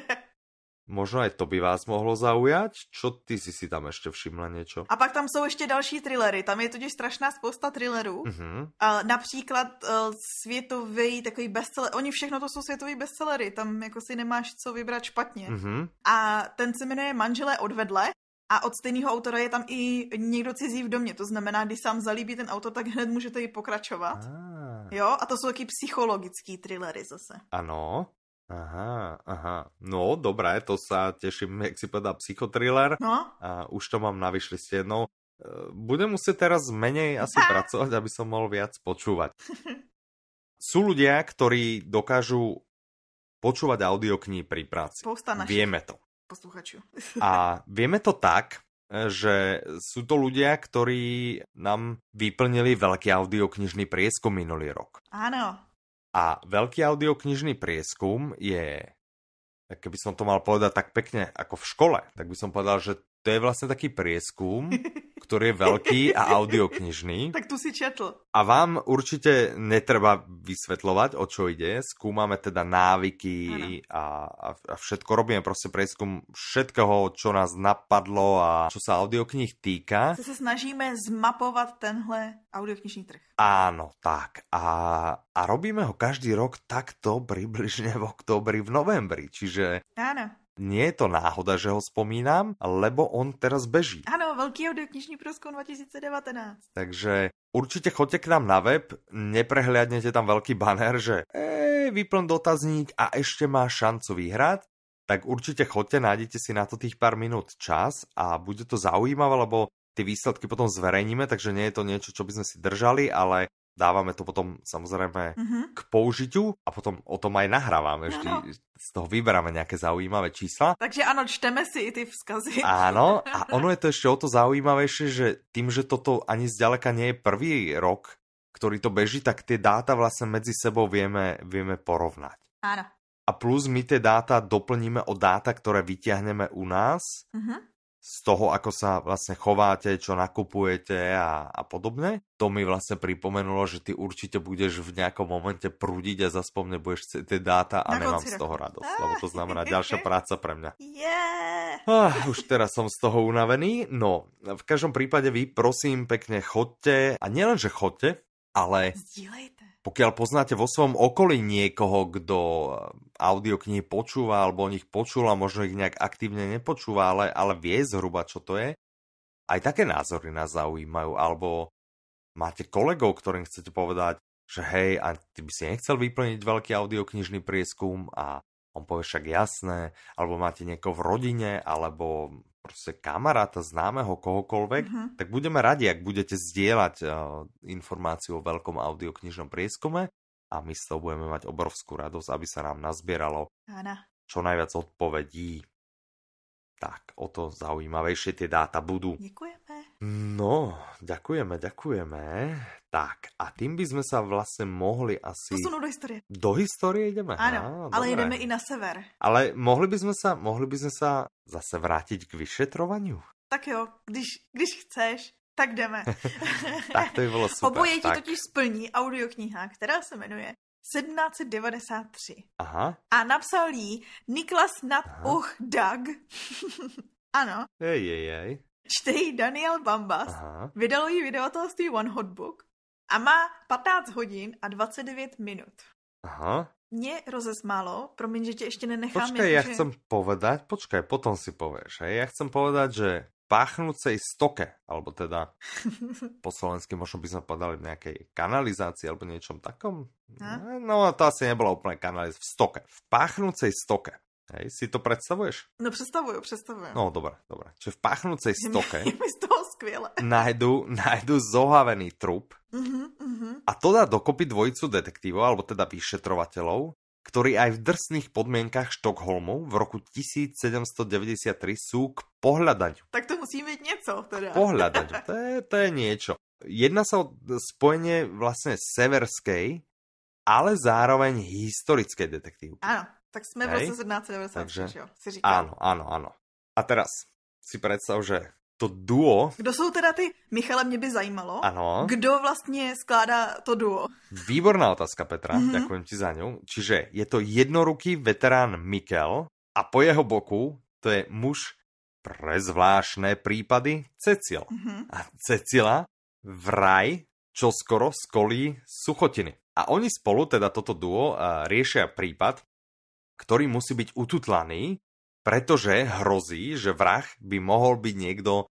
Možno aj to by vás mohlo zaujať. Čo ty si si tam ještě všimla něco? A pak tam jsou ještě další thrillery. Tam je totiž strašná spousta thrillerů. Uh mhm. -huh. A například uh, e, světový takový bestseller. Oni všechno to jsou světový bestsellery. Tam jako si nemáš co vybrat špatně. Uh mhm. -huh. A ten se jmenuje Manželé odvedle. A od stejného autora je tam i někdo cizí v domě. To znamená, když sám zalíbí ten autor, tak hned můžete i pokračovat. Ah. Jo, a to jsou taky psychologický thrillery zase. Ano. Aha, aha. No, dobré, to sa teším, jak si povedal, psychotriller. No. A už to mám na vyšliste. No, budem musieť teraz menej asi *laughs* pracovať, aby som mohol viac počúvať. Sú ľudia, ktorí dokážu počúvať audioknihy pri práci. Pousta našich vieme to. Posluchaču. A vieme to tak, že sú to ľudia, ktorí nám vyplnili veľký audioknižný prieskum minulý rok. Áno, a veľký audioknižný prieskum je, tak keby som to mal povedať tak pekne ako v škole, tak by som povedal, že to je vlastne taký prieskum, ktorý je veľký a audioknižný. *laughs* Tak tu si četl. A vám určite netreba vysvetľovať, o čo ide. Skúmame teda návyky a, a všetko. Robíme proste prieskum všetkého, čo nás napadlo a čo sa audiokníh týka. Se, sa snažíme zmapovať tenhle audioknižný trh. Áno, tak. A, a robíme ho každý rok takto približne v oktobri, v novembri. Čiže... Áno nie je to náhoda, že ho spomínam, lebo on teraz beží. Áno, veľký audioknižný prúskum 2019. Takže určite chodte k nám na web, neprehliadnete tam veľký banner, že e, vyplň dotazník a ešte má šancu vyhrať tak určite chodte, nájdete si na to tých pár minút čas a bude to zaujímavé, lebo tie výsledky potom zverejníme, takže nie je to niečo, čo by sme si držali, ale dávame to potom samozrejme mm-hmm. k použitiu a potom o tom aj nahrávame. Vždy ano. z toho vyberáme nejaké zaujímavé čísla. Takže áno, čteme si i ty vzkazy. Áno, a *laughs* ono je to ešte o to zaujímavejšie, že tým, že toto ani zďaleka nie je prvý rok, ktorý to beží, tak tie dáta vlastne medzi sebou vieme, vieme porovnať. Áno. A plus my tie dáta doplníme o dáta, ktoré vyťahneme u nás. Mm-hmm z toho, ako sa vlastne chováte, čo nakupujete a, a podobne. To mi vlastne pripomenulo, že ty určite budeš v nejakom momente prúdiť a zaspomne budeš tie dáta a Na nemám z toho radosť, ah. lebo to znamená ďalšia *laughs* práca pre mňa. Yeah. Ah, už teraz som z toho unavený. No, v každom prípade vy prosím pekne chodte a nielen, že chodte, ale pokiaľ poznáte vo svojom okolí niekoho, kto eh, audioknihy počúva alebo o nich počul a možno ich nejak aktívne nepočúva, ale, ale vie zhruba, čo to je, aj také názory nás zaujímajú. Alebo máte kolegov, ktorým chcete povedať, že hej, a ty by si nechcel vyplniť veľký audioknižný prieskum a on povie však jasné, alebo máte niekoho v rodine, alebo proste kamaráta, známeho, kohokoľvek, mm-hmm. tak budeme radi, ak budete zdieľať uh, informáciu o veľkom audioknižnom prieskume a my s toho budeme mať obrovskú radosť, aby sa nám nazbieralo Áno. čo najviac odpovedí. Tak, o to zaujímavejšie tie dáta budú. Ďakujeme. No, ďakujeme, ďakujeme. Tak, a tým by sme sa vlastne mohli asi... Posunúť do histórie. Do histórie ideme? Áno, Á, ale dobre. ideme i na sever. Ale mohli by sme sa, mohli by sme sa zase vrátiť k vyšetrovaniu? Tak jo, když, když chceš, tak jdeme. *laughs* tak to by bylo super. Oboje ti totiž splní audiokniha, která se jmenuje 1793. Aha. A napsal jí Niklas nad Och Dag. *laughs* ano. Jej, jej, jej. Čte Daniel Bambas. Aha. Vydalo ji vydavatelství One Hot Book a má 15 hodin a 29 minut. Aha. Mne rozesmálo, promiň, že tě ešte nenechám. Počkaj, ja že... chcem povedať, počkaj, potom si povieš. Hej. Ja chcem povedať, že páchnúcej stoke, alebo teda *laughs* po slovensky možno by sme povedali v nejakej kanalizácii alebo niečom takom. A? No, no to asi nebola úplne kanalizácia, v stoke, v páchnúcej stoke. Hej, si to predstavuješ? No predstavujem, predstavujem. No dobre, dobre. Čiže v páchnúcej stoke *laughs* mi z toho nájdu, nájdu zohavený trup uh-huh, uh-huh. a to dá dokopy dvojicu detektívov, alebo teda vyšetrovateľov, ktorí aj v drsných podmienkach Štokholmu v roku 1793 sú k pohľadaniu. Tak to musí mať niečo. Teda. Pohľadaniu, to je, to je niečo. Jedná sa o spojenie vlastne severskej, ale zároveň historickej detektívky. Áno, tak sme v roce 1796, Takže... Si říkal. Áno, áno, áno. A teraz si predstav, že to duo... Kdo jsou teda ty? Michale, mě by zajímalo. Áno. Kdo vlastně skládá to duo? Výborná otázka, Petra. Mm-hmm. Ďakujem ti za ňu. Čiže je to jednoruký veterán Mikel a po jeho boku to je muž pre zvláštne prípady Cecil. Mm-hmm. A Cecila vraj čo skoro skolí suchotiny. A oni spolu, teda toto duo, eh, riešia prípad, ktorý musí byť ututlaný, pretože hrozí, že vrah by mohol byť niekto e,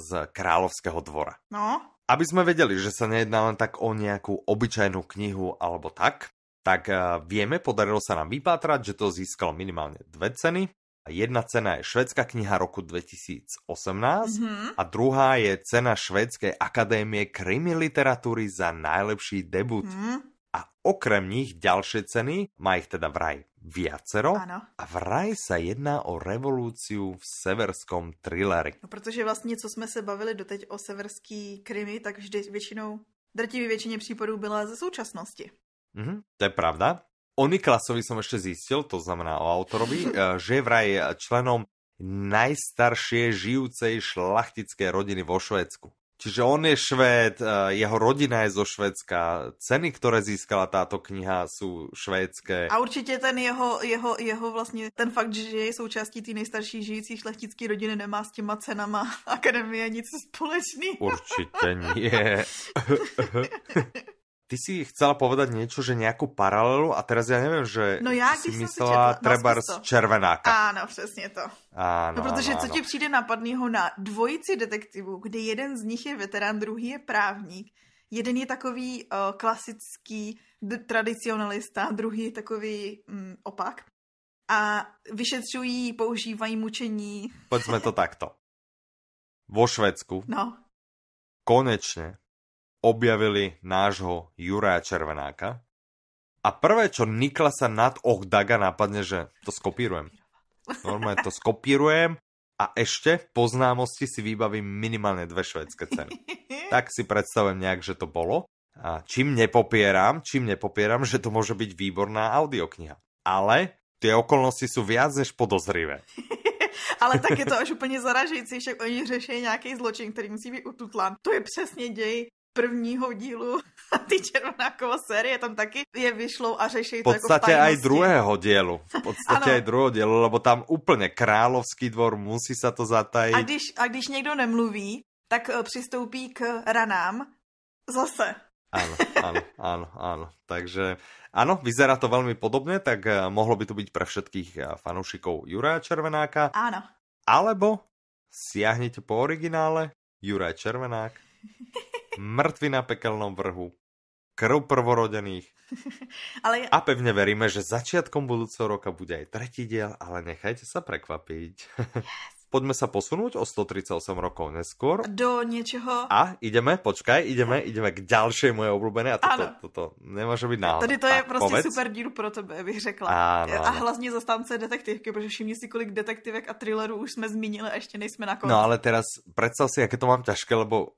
z kráľovského dvora. No. Aby sme vedeli, že sa nejedná len tak o nejakú obyčajnú knihu alebo tak, tak e, vieme, podarilo sa nám vypátrať, že to získalo minimálne dve ceny. Jedna cena je Švedská kniha roku 2018 mm-hmm. a druhá je cena Švedskej akadémie krimi literatúry za najlepší debut. Mm-hmm. A okrem nich ďalšie ceny, má ich teda vraj viacero ano. a vraj sa jedná o revolúciu v severskom thrillery. No pretože vlastně, co sme sa bavili doteď o severský krimi, tak vždy väčšinou drtivý väčšine prípadu byla ze súčasnosti. Mhm, to je pravda. O Niklasovi som ešte zistil, to znamená o autorovi, *laughs* eh, že vraj členom najstaršie žijúcej šlachtické rodiny vo Švédsku. Čiže on je Švéd, e, jeho rodina je zo Švédska, ceny, ktoré získala táto kniha, sú švédské. A určitě ten jeho, jeho, jeho vlastně ten fakt, že je součástí té nejstarší žijící šlechtické rodiny, nemá s těma cenama *laughs* akademie nic společného. Určitě nie. *laughs* Ty si chcela povedať niečo, že nejakú paralelu a teraz ja neviem, že no ja, si myslela si četla, no, treba z Červenáka. Áno, přesně to. Áno, no, protože áno, co ti přijde napadného na dvojici detektivů, kde jeden z nich je veterán, druhý je právník. Jeden je takový uh, klasický tradicionalista, druhý je takový um, opak. A vyšetřují, používají mučení. Poďme to *laughs* takto. Vo Švedsku. No. Konečne objavili nášho Juraja Červenáka. A prvé, čo Nikla sa nad Daga napadne, že to skopírujem. Normálne to skopírujem a ešte v poznámosti si vybavím minimálne dve švedské ceny. *laughs* Tak si predstavujem nejak, že to bolo. A čím nepopieram, čím nepopieram, že to môže byť výborná audiokniha. Ale tie okolnosti sú viac než podozrivé. *laughs* Ale tak je to až úplně zaražející, však oni řeší nějaký zločin, který musí být ututlán. To je přesně děj prvního dílu *laughs* a ty Červenákova série tam taky je vyšlou a řeší to v podstate v aj druhého dielu. V *laughs* podstate aj druhého dielu, lebo tam úplne královský dvor, musí sa to zatajiť. A když, a když někdo nemluví, tak eh, přistoupí k ranám zase. Áno, áno, áno, áno. Takže áno, vyzerá to veľmi podobne, tak eh, mohlo by to byť pre všetkých eh, fanúšikov Juraja Červenáka. Áno. Alebo siahnite po originále Juraj Červenák. *laughs* mŕtvi na pekelnom vrhu, krv prvorodených. *laughs* ale... A pevne veríme, že začiatkom budúceho roka bude aj tretí diel, ale nechajte sa prekvapiť. yes. *laughs* Poďme sa posunúť o 138 rokov neskôr. Do niečoho. A ideme, počkaj, ideme, ideme k ďalšej mojej obľúbenej. A toto, ano. toto nemôže byť náhoda. Tady to je tak, prostě povedz. super díl pro tebe, bych řekla. Áno, ano. A hlavne stance detektivky, protože všimni si, kolik detektivek a thrillerů už sme zmínili a ešte nejsme na konci. No ale teraz predstav si, aké to mám ťažké, lebo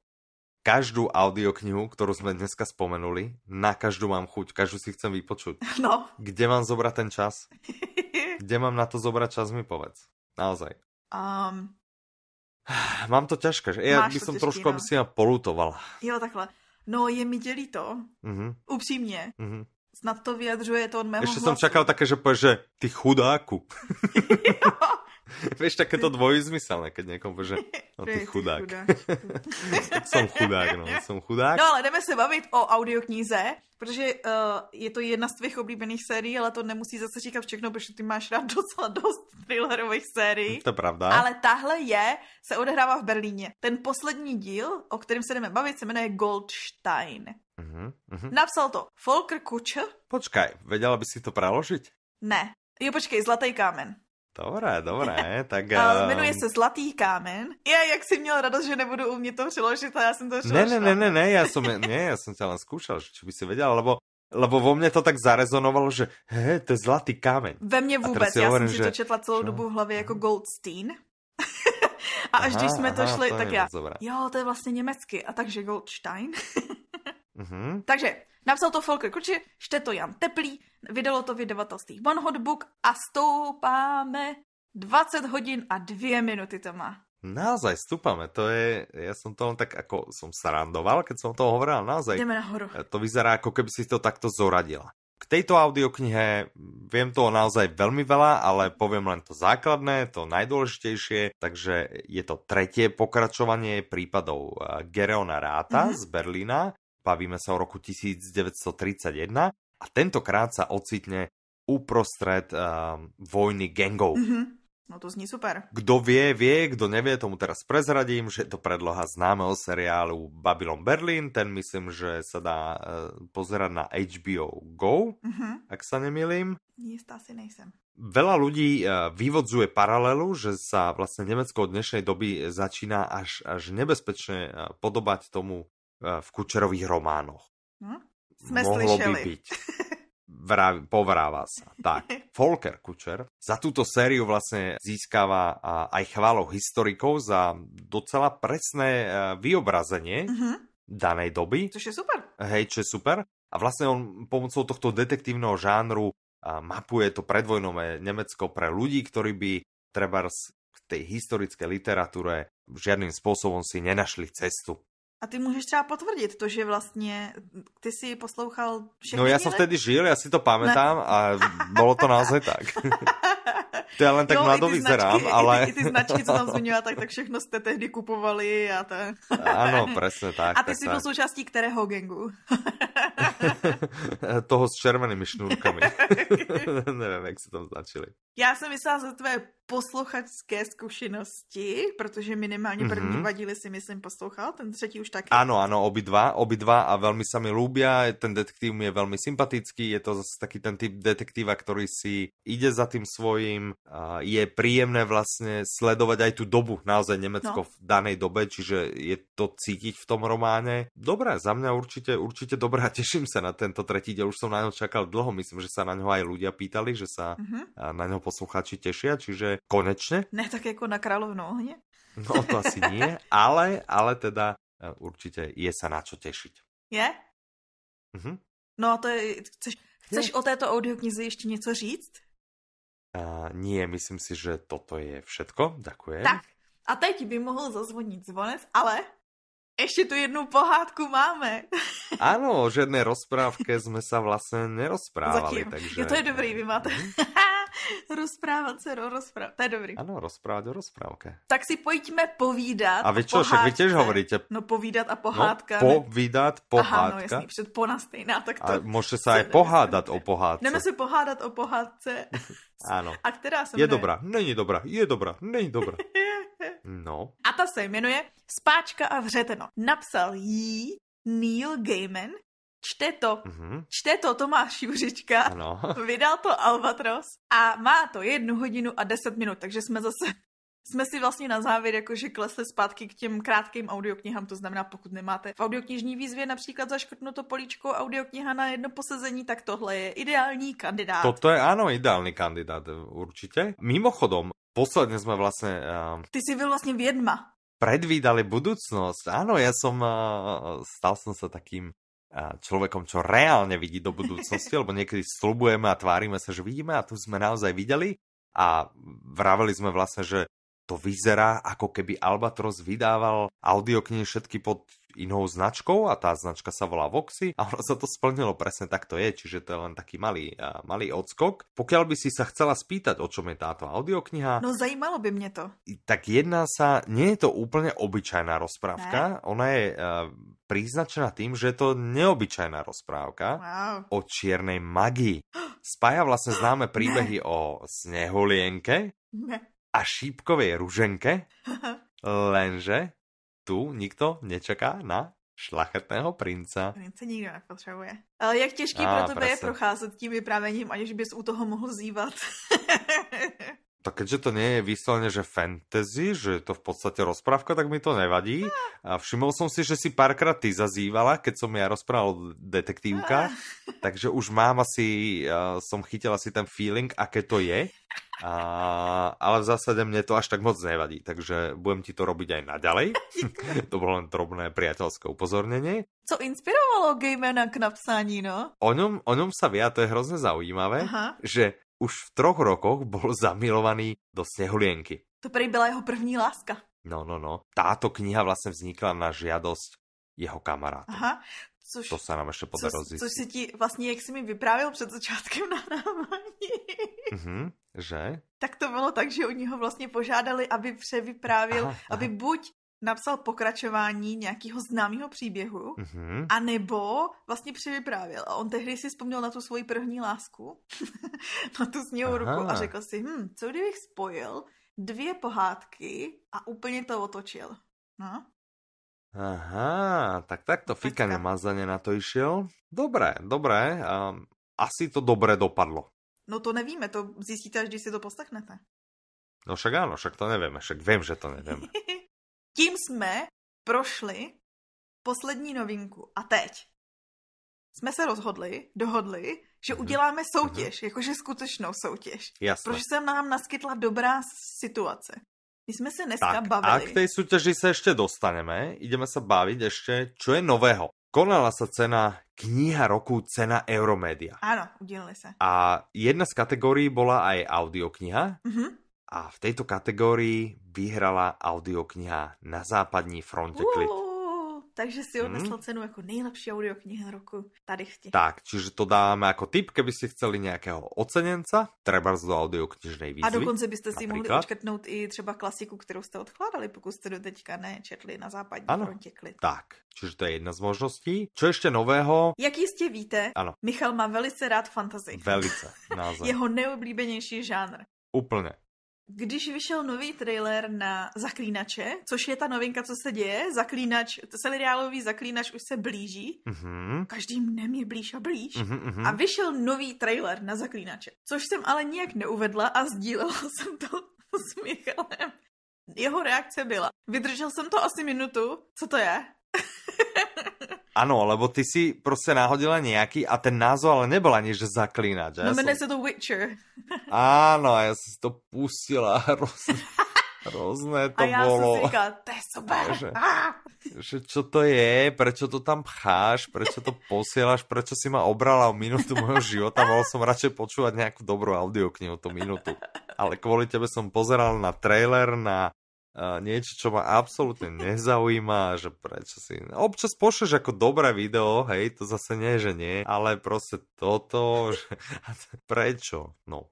každú audioknihu, ktorú sme dneska spomenuli, na každú mám chuť, každú si chcem vypočuť. *laughs* No. Kde mám zobrať ten čas? Kde mám na to zobrať čas, mi povedz. Naozaj. Um, *sighs* mám to ťažké. Ja by som trošku, no. aby si ma polutovala. Jo, takhle. No, je mi delí to. Mm-hmm. Upřímně. Mm-hmm. Snad to vyjadřuje to od mého Ještě hlasu. jsem čakal také, že povieš, že ty chudáku. *laughs* *laughs* *laughs* Vieš, takéto dvojzmyselné, keď niekomu že *laughs* no ty chudák. *laughs* som chudák, no, som chudák. No ale jdeme se bavit o audiokníze, protože uh, je to jedna z tvých oblíbených sérií, ale to nemusí zase říkat všechno, protože ty máš rád docela dost thrillerových sérií. To je pravda. Ale tahle je, se odehrává v Berlíně. Ten poslední díl, o kterém se jdeme bavit, se jmenuje Goldstein. Uh-huh, uh-huh. Napsal to Volker Kučer. Počkaj, vedela by si to preložiť? Ne. Jo, počkej, Zlatý kámen. Dobré, dobré, *laughs* tak... A eh, Jmenuje se Zlatý kámen. Já jak si měl radost, že nebudu umět to přiložit, a já jsem to přeložila. Ne, ne, ne, ne, ne, Já jsem ne, já jsem tě len zkoušel, že by si vedela, lebo lebo vo mne to tak zarezonovalo, že he, to je zlatý kámen. Ve mne vůbec, Já hovorím, si to četla celou čo? dobu v hlavě jako Goldstein. *laughs* a až aha, když jsme to aha, šli, to tak já, jo, to je vlastně německy, a takže Goldstein. *laughs* Mm-hmm. Takže napsal to Folke Kruči, čte to Jan Teplý, vydalo to vydavatelství One Hot Book a stoupáme 20 hodín a 2 minuty to má. Naozaj stúpame, to je, ja som to len tak ako som sarandoval, keď som to hovoril, naozaj. Ideme nahoru. E, to vyzerá ako keby si to takto zoradila. K tejto audioknihe viem toho naozaj veľmi veľa, ale poviem len to základné, to najdôležitejšie. Takže je to tretie pokračovanie prípadov e, Gereona Ráta mm-hmm. z Berlína. Bavíme sa o roku 1931 a tentokrát sa ocitne uprostred uh, vojny gangov. Mm-hmm. No to zní super. Kto vie, vie, kto nevie, tomu teraz prezradím, že je to predloha známeho seriálu Babylon Berlin. Ten myslím, že sa dá uh, pozerať na HBO Go, mm-hmm. ak sa nemilím. Jistá si nejsem. Veľa ľudí eh, vyvodzuje paralelu, že sa vlastne Nemecko od dnešnej doby začína až, až nebezpečne podobať tomu E, v Kučerových románoch. Hm? Sme Mohlo slyšeli. by byť. Vrav, povráva sa. Tak, *laughs* Volker Kučer za túto sériu vlastne získava aj chválu historikov za docela presné e, vyobrazenie mm-hmm. danej doby. Čo je super. Hej, čo je super. A vlastne on pomocou tohto detektívneho žánru mapuje to predvojnové Nemecko pre ľudí, ktorí by trebárs v tej historickej literatúre žiadnym spôsobom si nenašli cestu. A ty můžeš třeba potvrdit to, že vlastně ty si poslouchal všechny No ja som vtedy žil, ja si to pamätám ne. a bolo to naozaj tak. *laughs* to ja len tak jo, vyzerám, ale... I ty, i ty značky, co tam zmiňovala, tak, tak všechno ste tehdy kupovali a tak. Áno, presne tak. A ty tak, si byl součástí kterého gengu? *laughs* Toho s červenými šnúrkami. *laughs* Neviem, jak se tam značili. Ja som myslela, že tvoje posluchačské zkušenosti, protože minimálně mm -hmm. první dva díly si myslím poslouchal, ten třetí už taky. Áno, áno, obidva, obidva a velmi sa mi ľúbia, ten detektív je velmi sympatický, je to zase taký ten typ detektíva, ktorý si ide za tým svojím, je príjemné vlastne sledovať aj tú dobu, naozaj Nemecko no. v danej dobe, čiže je to cítiť v tom románe. Dobré, za mňa určite, určite dobré a teším sa na tento tretí diel, už som na ňo čakal dlho, myslím, že sa na ňo aj ľudia pýtali, že sa mm -hmm. na ňo posluchači tešia, čiže konečne. Ne tak ako na kráľovnú ohne. No to asi nie, ale, ale teda e, určite je sa na čo tešiť. Je? Mhm. No to je, chceš, chceš je. o této audioknize ještě něco říct? Uh, nie, myslím si, že toto je všetko. Ďakujem. Tak, a teď by mohl zazvoniť zvonec, ale ešte tu jednu pohádku máme. *laughs* Áno, o žiadnej rozprávke sme sa vlastne nerozprávali. Zatím. Takže... Jo, to je dobrý, vy máte. Mhm. *laughs* Rozprávat se, rozpráv. To je dobrý. Ano, rozprávat o rozprávke. Tak si pojďme povídat. A vy čo, však vy tiež hovoríte. No povídat a no, pohádka. No, povídat, pohádka. Aha, no jasný, pona stejná, tak to... A môžete sa aj pohádat o pohádce. Jdeme se pohádat o pohádce. *laughs* ano. A která se Je jmenuje? dobrá, není dobrá, je dobrá, není dobrá. *laughs* No. A ta se jmenuje Spáčka a vřeteno. Napsal jí Neil Gaiman, čte to, mm-hmm. čte to Tomáš Juřička, ano. *laughs* vydal to Albatros a má to jednu hodinu a deset minut, takže jsme zase jsme si vlastně na závěr jakože klesli zpátky k těm krátkým audioknihám, to znamená, pokud nemáte v audioknižní výzvě například zaškrtnuto políčko audiokniha na jedno posezení, tak tohle je ideální kandidát. Toto je ano, ideální kandidát, určitě. Mimochodom, posledně jsme vlastně... Uh... Ty si byl vlastně vědma. Predvídali budoucnost. Ano, já ja jsem, uh, stal jsem se takým človekom, čo reálne vidí do budúcnosti, lebo niekedy slubujeme a tvárime sa, že vidíme a tu sme naozaj videli a vraveli sme vlastne, že to vyzerá, ako keby Albatros vydával audioknihy všetky pod inou značkou a tá značka sa volá Voxy a ono sa to splnilo presne tak to je, čiže to je len taký malý, malý odskok. Pokiaľ by si sa chcela spýtať, o čom je táto audiokniha... No zajímalo by mne to. Tak jedná sa, nie je to úplne obyčajná rozprávka, ne? ona je uh, príznačená tým, že je to neobyčajná rozprávka wow. o čiernej magii. Spája vlastne známe príbehy ne. o snehulienke, ne a šípkovej ruženke, *laughs* lenže tu nikto nečaká na šlachetného prince. Prince nikdo nepotřebuje. Ale jak těžký pro tebe je procházet tím vyprávením, aniž bys u toho mohl zývat. *laughs* tak keďže to nie je vyslovene, že fantasy, že je to v podstate rozprávka, tak mi to nevadí. A všimol som si, že si párkrát ty zazývala, keď som ja rozprával detektívka, ah. takže už mám asi, som chytil asi ten feeling, aké to je. A, ale v zásade mne to až tak moc nevadí, takže budem ti to robiť aj naďalej. *laughs* to bolo len drobné priateľské upozornenie. Co inspirovalo Gamena k napsání, no? O ňom, o ňom sa vie, a to je hrozne zaujímavé, Aha. že už v troch rokoch bol zamilovaný do snehulienky. To prej byla jeho první láska. No, no, no. Táto kniha vlastne vznikla na žiadosť jeho kamaráta. Aha, což, to sa nám ešte podarilo zísť. Což si ti vlastne, jak si mi vyprávil před začátkem nahrávání. mm že? Tak to bylo tak, že od něho vlastně požádali, aby převyprávil, aha, aha. aby buď napsal pokračování nějakého známého příběhu, mm-hmm. anebo vlastně přivyprávěl. A on tehdy si vzpomněl na tu svoji první lásku, *laughs* na tu sněhou ruku a řekl si, hm, co kdybych spojil dvě pohádky a úplně to otočil. No. Aha, tak takto Fika nemazaně na to išiel. Dobré, dobré. Um, asi to dobré dopadlo. No to nevíme, to zjistíte, až když si to poslechnete. No však áno, však to nevieme, však viem, že to nevieme. *laughs* Tím jsme prošli poslední novinku. A teď jsme se rozhodli, dohodli, že mhm. uděláme mhm. soutěž, jakože skutečnou soutěž. Jasne. Protože se nám naskytla dobrá situace. My jsme se dneska tak, bavili. A k té soutěži se ještě dostaneme. Ideme se bavit ještě, co je nového. Konala sa cena kniha roku, cena Euromédia. Áno, udelili sa. A jedna z kategórií bola aj audiokniha. Uh-huh a v tejto kategórii vyhrala audiokniha Na západní fronte klid. takže si mhm. odnesla hmm? cenu ako nejlepší audiokniha roku tady chti. Tak, čiže to dávame ako tip, keby ste chceli nejakého ocenenca, treba do audioknižnej výzvy. A dokonce byste si mohli odškrtnout i třeba klasiku, ktorú ste odkládali, pokud ste do teďka nečetli na západní ano. fronte klid. Tak, Čiže to je jedna z možností. Čo ešte nového? Jak jistě víte, ano. Michal má velice rád fantasy. Velice, *laughs* Jeho nejoblíbenější žánr. Úplne když vyšel nový trailer na Zaklínače, což je ta novinka, co se děje, Zaklínač, to seriálový Zaklínač už se blíží, mm-hmm. každý dnem je blíž a blíž, mm-hmm. a vyšel nový trailer na Zaklínače, což jsem ale nijak neuvedla a sdílela *laughs* jsem to s Michalem. Jeho reakce byla, vydržel jsem to asi minutu, co to je? *laughs* Áno, lebo ty si proste náhodila nejaký a ten názov ale nebol ani, že zaklínať. ja no, som... sa The Witcher. Áno, ja som si to pustila. Hrozne, *laughs* hrozné to a ja bolo. som si to je super. Že, *laughs* ah! že čo to je, prečo to tam pcháš, prečo to posielaš, prečo si ma obrala o minútu môjho života. Mohol som radšej počúvať nejakú dobrú audioknihu tú minútu. Ale kvôli tebe som pozeral na trailer, na niečo, čo ma absolútne nezaujíma, že prečo si... Občas pošleš ako dobré video, hej, to zase nie, že nie, ale proste toto, že... prečo? No,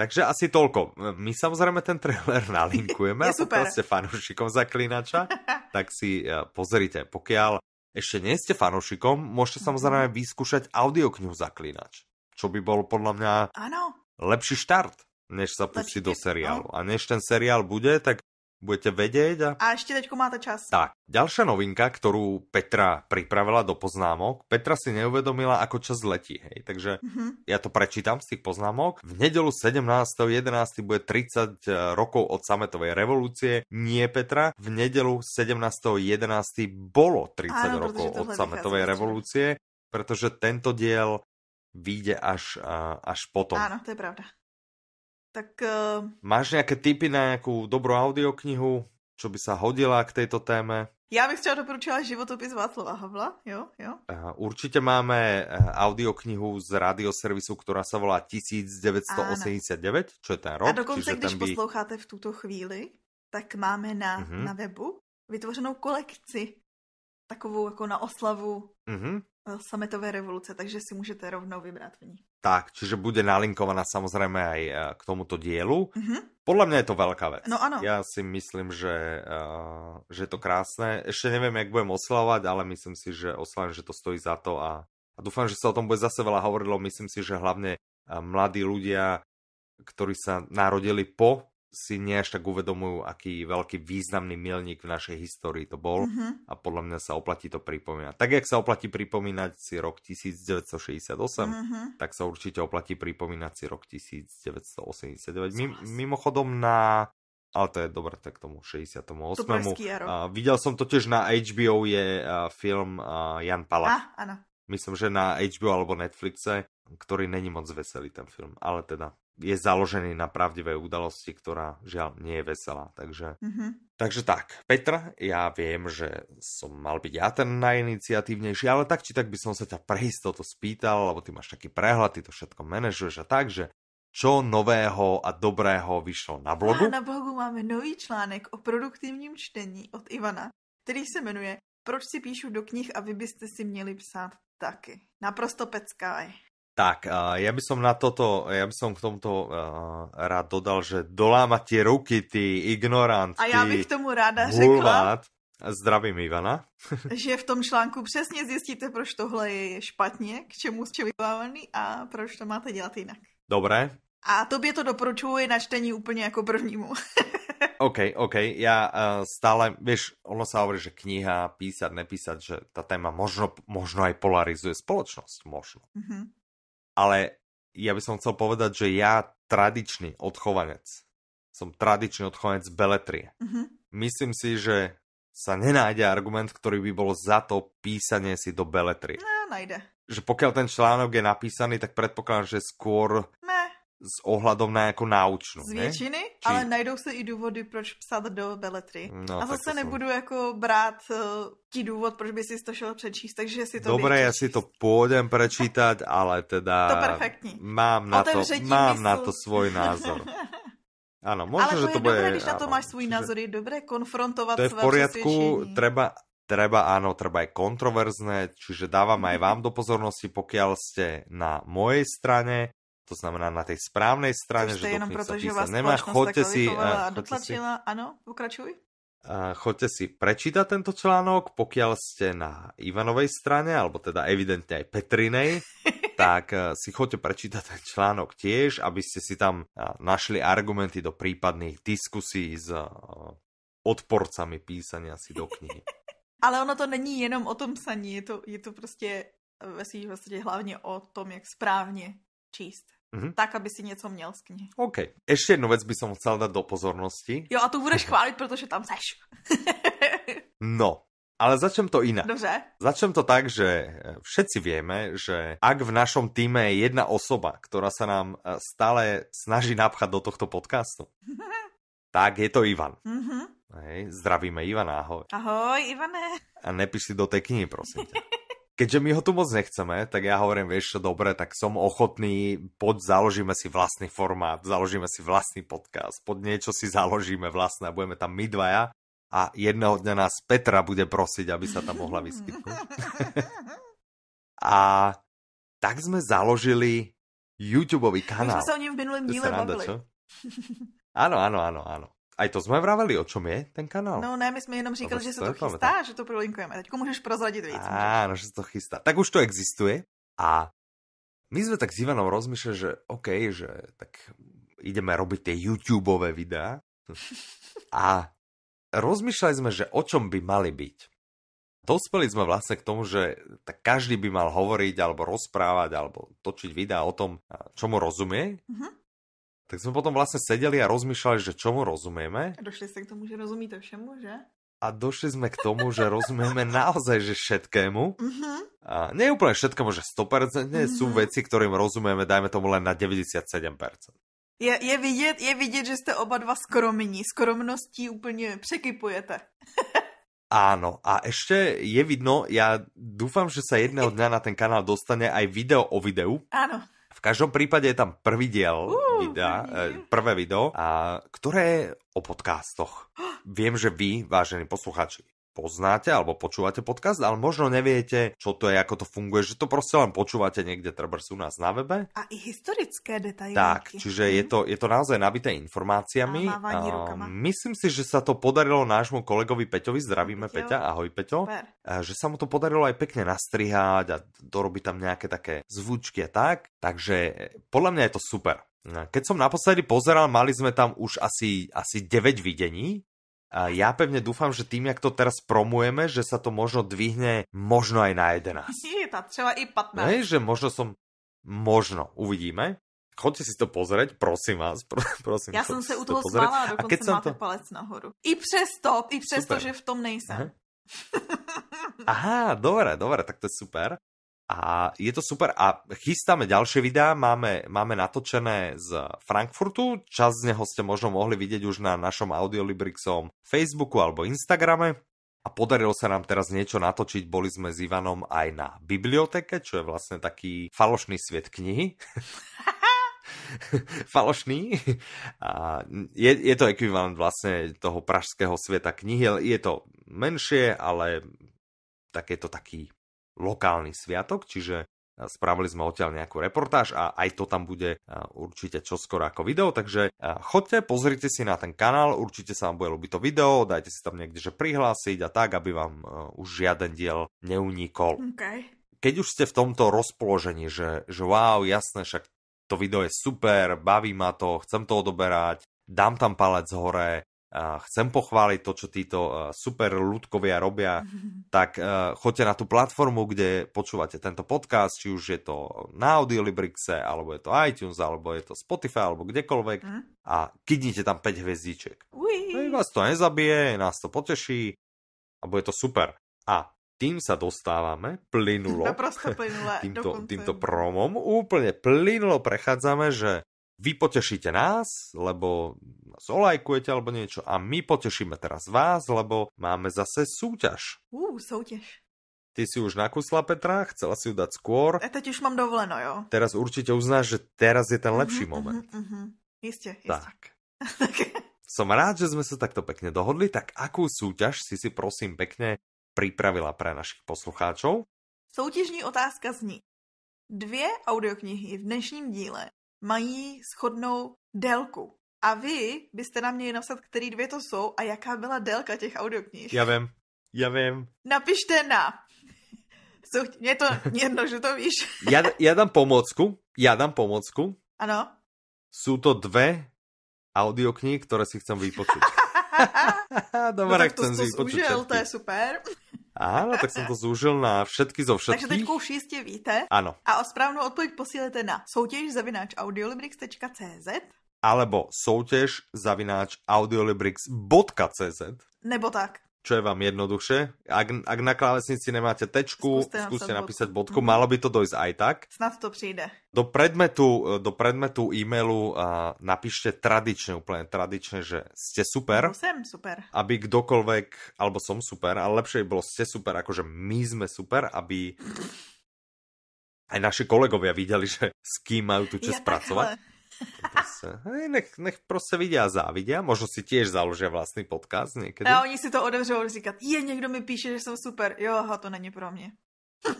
Takže asi toľko. My samozrejme ten trailer nalinkujeme, *laughs* ja pokiaľ ste fanúšikom zaklinača, *laughs* tak si e, pozrite. Pokiaľ ešte nie ste fanúšikom, môžete mhm. samozrejme vyskúšať audioknihu zaklinač, čo by bol podľa mňa ano. lepší štart, než sa pustiť do seriálu. No. A než ten seriál bude, tak budete vedieť. A, a ešte teďko máte čas. Tak, ďalšia novinka, ktorú Petra pripravila do poznámok. Petra si neuvedomila, ako čas letí, hej. Takže mm-hmm. ja to prečítam z tých poznámok. V nedelu 17.11. bude 30 eh, rokov od sametovej revolúcie. Nie, Petra, v nedelu 17.11. bolo 30 Áno, rokov od sametovej revolúcie, pretože tento diel vyjde až, eh, až potom. Áno, to je pravda. Tak... Uh... Máš nejaké tipy na nejakú dobrú audioknihu, čo by sa hodila k tejto téme? Já bych třeba doporučila životopis Václava Havla, jo, jo. Určitě máme eh, audioknihu z radioservisu, která se volá 1989, Áno. čo je ten rok. A dokonce, když by... posloucháte v tuto chvíli, tak máme na, uh mhm. -huh. na webu vytvořenou kolekci, takovou jako na oslavu uh mhm. eh, -huh. sametové revoluce, takže si můžete rovnou vybrať v ní. Tak, čiže bude nalinkovaná samozrejme aj e, k tomuto dielu. Mm-hmm. Podľa mňa je to veľká vec. No áno. Ja si myslím, že, uh, že je to krásne. Ešte neviem, jak budem oslavovať, ale myslím si, že oslavím, že to stojí za to a, a dúfam, že sa o tom bude zase veľa hovorilo. Myslím si, že hlavne e, mladí ľudia, ktorí sa narodili po si nie až tak uvedomujú, aký veľký významný milník v našej histórii to bol mm-hmm. a podľa mňa sa oplatí to pripomínať. Tak, jak sa oplatí pripomínať si rok 1968, mm-hmm. tak sa určite oplatí pripomínať si rok 1989. Mim, mimochodom na... Ale to je dobré, tak tomu 68. To videl som totiž na HBO, je a, film a, Jan Pala. Ah, áno. Myslím, že na HBO alebo Netflixe, ktorý není moc veselý ten film, ale teda je založený na pravdivej udalosti, ktorá žiaľ nie je veselá. Takže, mm-hmm. takže tak, Petr, ja viem, že som mal byť ja ten najiniciatívnejší, ale tak či tak by som sa ťa pre istotu spýtal, lebo ty máš taký prehľad, ty to všetko manažuješ a tak, že čo nového a dobrého vyšlo na blogu? A na blogu máme nový článek o produktivním čtení od Ivana, ktorý se jmenuje Proč si píšu do knih a vy byste si měli psát taky. Naprosto pecká tak, ja by som na toto, ja by som k tomuto uh, rád dodal, že doláma tie ruky, ty ignorant, A já bych tomu ráda řekla, Zdravím Ivana. *laughs* že v tom článku přesně zjistíte, proč tohle je špatně, k čemu jste vybavený a proč to máte dělat jinak. Dobré. A tobě to doporučuji na čtení úplně jako prvnímu. *laughs* OK, OK, ja uh, stále, vieš, ono sa hovorí, že kniha, písať, nepísať, že tá téma možno, možno aj polarizuje spoločnosť, možno. Mm-hmm ale ja by som chcel povedať, že ja tradičný odchovanec, som tradičný odchovanec beletrie. Uh-huh. Myslím si, že sa nenájde argument, ktorý by bol za to písanie si do beletrie. No, nájde. Že pokiaľ ten článok je napísaný, tak predpokladám, že skôr... Ne, s ohľadom na jako náučnu. Z většiny, Či... ale najdou se i důvody, proč psat do beletry. No, a zase nebudu jsem... jako brát uh, ti důvod, proč by si to šel přečíst, takže si to Dobre, vyčíš. ja si to pôjdem prečítať, *laughs* ale teda... To perfektní. Mám na, to, mám mysl. na to svoj názor. Áno, *laughs* možno, ale to že je to dobré, bude... když na to máš svůj čiže... názor, je dobré konfrontovat To je v poriadku, treba, treba, áno, treba aj kontroverzné, čiže dávam aj vám do pozornosti, pokiaľ ste na mojej strane, to znamená na tej správnej strane, že jenom proto, že vás nemá. Chodte si, a dotlačila, si, áno, pokračuj. Uh, si prečítať tento článok, pokiaľ ste na Ivanovej strane, alebo teda evidentne aj Petrinej, *laughs* tak uh, si choďte prečítať ten článok tiež, aby ste si tam uh, našli argumenty do prípadných diskusí s e, odporcami písania si do knihy. *laughs* Ale ono to není jenom o tom psaní, je to, je to proste ve svých o tom, jak správne číst. Mm-hmm. Tak, aby si něco měl z knihy. OK. Ještě jednu věc by som chcel dát do pozornosti. Jo, a tu budeš *laughs* chválit, protože tam seš. *laughs* no, ale začnem to inak. Dobře. Začnem to tak, že eh, všetci vieme, že ak v našom týme je jedna osoba, ktorá sa nám eh, stále snaží napchať do tohto podcastu, *laughs* tak je to Ivan. Mm-hmm. Hej, zdravíme Ivana, ahoj. Ahoj, Ivane. A nepíš si do tej knihy, prosím ťa keďže my ho tu moc nechceme, tak ja hovorím, vieš čo, dobre, tak som ochotný, poď založíme si vlastný formát, založíme si vlastný podcast, pod niečo si založíme vlastné a budeme tam my dvaja a jedného dňa nás Petra bude prosiť, aby sa tam mohla vyskytnúť. *laughs* a tak sme založili YouTube kanál. My sme sa o ním v minulém díle bavili. *laughs* Áno, áno, áno, áno aj to jsme vraveli, o čom je ten kanál. No ne, my jsme jenom říkali, no, že se to chystá, tam. že to prolinkujeme. Teďko můžeš prozradit víc. Áno, že se to chystá. Tak už to existuje a my jsme tak s Ivanom rozmýšľali, že OK, že tak ideme robiť tie YouTube videá. *laughs* A rozmýšľali sme, že o čom by mali byť. Dospeli sme vlastne k tomu, že tak každý by mal hovoriť alebo rozprávať alebo točiť videá o tom, čo mu rozumie. Mm-hmm tak sme potom vlastne sedeli a rozmýšľali, že čomu rozumieme. A došli ste k tomu, že rozumíte všemu, že? A došli sme k tomu, že rozumieme naozaj, že všetkému. Mm-hmm. A nie úplne všetkému, že 100%, mm-hmm. sú mhm. veci, ktorým rozumieme, dajme tomu len na 97%. Je, je, vidět, je vidět, že jste oba dva skromní. Skromností úplně překypujete. *laughs* Áno, a ešte je vidno, ja dúfam, že sa jedného *laughs* dňa na ten kanál dostane aj video o videu. Áno. V každom prípade je tam prvý diel uh, videa, prvý. Eh, prvé video, a, ktoré je o podcastoch. Viem, že vy, vážení poslucháči, poznáte alebo počúvate podcast, ale možno neviete, čo to je, ako to funguje, že to proste len počúvate niekde, treba sú nás na webe. A i historické detaily. Tak, čiže hm. je, mhm. to, je to naozaj nabité informáciami. A a, myslím si, že sa to podarilo nášmu kolegovi Peťovi, zdravíme Peťo. Peťa, ahoj Peťo, Super. A, že sa mu to podarilo aj pekne nastrihať a dorobiť tam nejaké také zvučky a tak, takže podľa mňa je to super. Keď som naposledy pozeral, mali sme tam už asi, asi 9 videní a ja pevne dúfam, že tým, jak to teraz promujeme, že sa to možno dvihne možno aj na 11. *laughs* Je to třeba i 15. Ne, že možno som... Možno, uvidíme. Chodte si to pozrieť, prosím vás. *laughs* prosím, ja som sa u toho spala, a dokonce keď máte to... palec nahoru. I přesto, i přesto, Super. že v tom nejsem. Aha dobre, dobre, tak to je super. A je to super. A chystáme ďalšie videá, máme, máme natočené z Frankfurtu. Čas z neho ste možno mohli vidieť už na našom Audiolibrixom Facebooku alebo Instagrame. A podarilo sa nám teraz niečo natočiť. Boli sme s Ivanom aj na biblioteke, čo je vlastne taký falošný svet knihy. *laughs* falošný. A je, je to ekvivalent vlastne toho pražského sveta knihy. Je to menšie, ale tak je to taký lokálny sviatok, čiže e, spravili sme odtiaľ nejakú reportáž a aj to tam bude e, určite čoskoro ako video, takže e, chodte, pozrite si na ten kanál, určite sa vám bude ľúbiť to video, dajte si tam niekde, že prihlásiť a tak, aby vám už žiaden diel neunikol. Okay. Keď už ste v tomto rozpoložení, že, že wow, jasné, však to video je super, baví ma to, chcem to odoberať, dám tam palec hore, chcem pochváliť to, čo títo e, super ľudkovia robia, *laughs* tak e, choďte na tú platformu, kde počúvate tento podcast, či už je to na Audiolibrixe, alebo je to iTunes, alebo je to Spotify, alebo kdekoľvek hm? a kydnite tam 5 hviezdiček. No, vás to nezabije, nás to poteší a bude to super. A tým sa dostávame plynulo, *laughs* *laughs* týmto, týmto promom úplne plynulo prechádzame, že vy potešíte nás, lebo nás olajkujete alebo niečo a my potešíme teraz vás, lebo máme zase súťaž. Ú, uh, súťaž. Ty si už nakusla Petra, chcela si ju dať skôr. A teď už mám dovoleno, jo. Teraz určite uznáš, že teraz je ten lepší uh-huh, moment. Uh-huh, *laughs* uh-huh. Tak. Som rád, že sme sa takto pekne dohodli, tak akú súťaž si si prosím pekne pripravila pre našich poslucháčov? Soutěžní otázka zní. Dvě audioknihy v dnešním díle mají schodnou délku. A vy byste nám měli napsat, který dvě to jsou a jaká byla délka těch audioknih. Já vím, já vím. Napište na. *laughs* Je to jedno, že to víš. Já já dám pomocku, já dám pomocku. Ano. Sú to dve audiokní, ktoré si chcem vypočuť. *laughs* *laughs* Dobre, no, chcem si vypočuť. Užil, to je super. Áno, tak som to zúžil na všetky zo všetkých. Takže teď už jistě víte. Ano. A o správnou odpověď posílete na soutěž zavináč audiolibrix.cz alebo soutěž zavináč audiolibrix.cz nebo tak čo je vám jednoduchšie. Ak, ak na klávesnici nemáte tečku, skúste, skúste napísať bodku. bodku. Mhm. Malo by to dojsť aj tak. Snad to príde. Do predmetu, do predmetu e-mailu napíšte tradične, úplne tradične, že ste super. No, som super. Aby kdokoľvek, alebo som super, ale lepšie by bolo ste super, akože my sme super, aby *laughs* aj naši kolegovia videli, že s kým majú tu čas ja, pracovať. Takhle hej, nech, nech proste vidia a závidia. Možno si tiež založia vlastný podcast niekedy. A oni si to odevřou a říkat, je, niekto mi píše, že som super. Jo, aha, to není pro mňa. *laughs*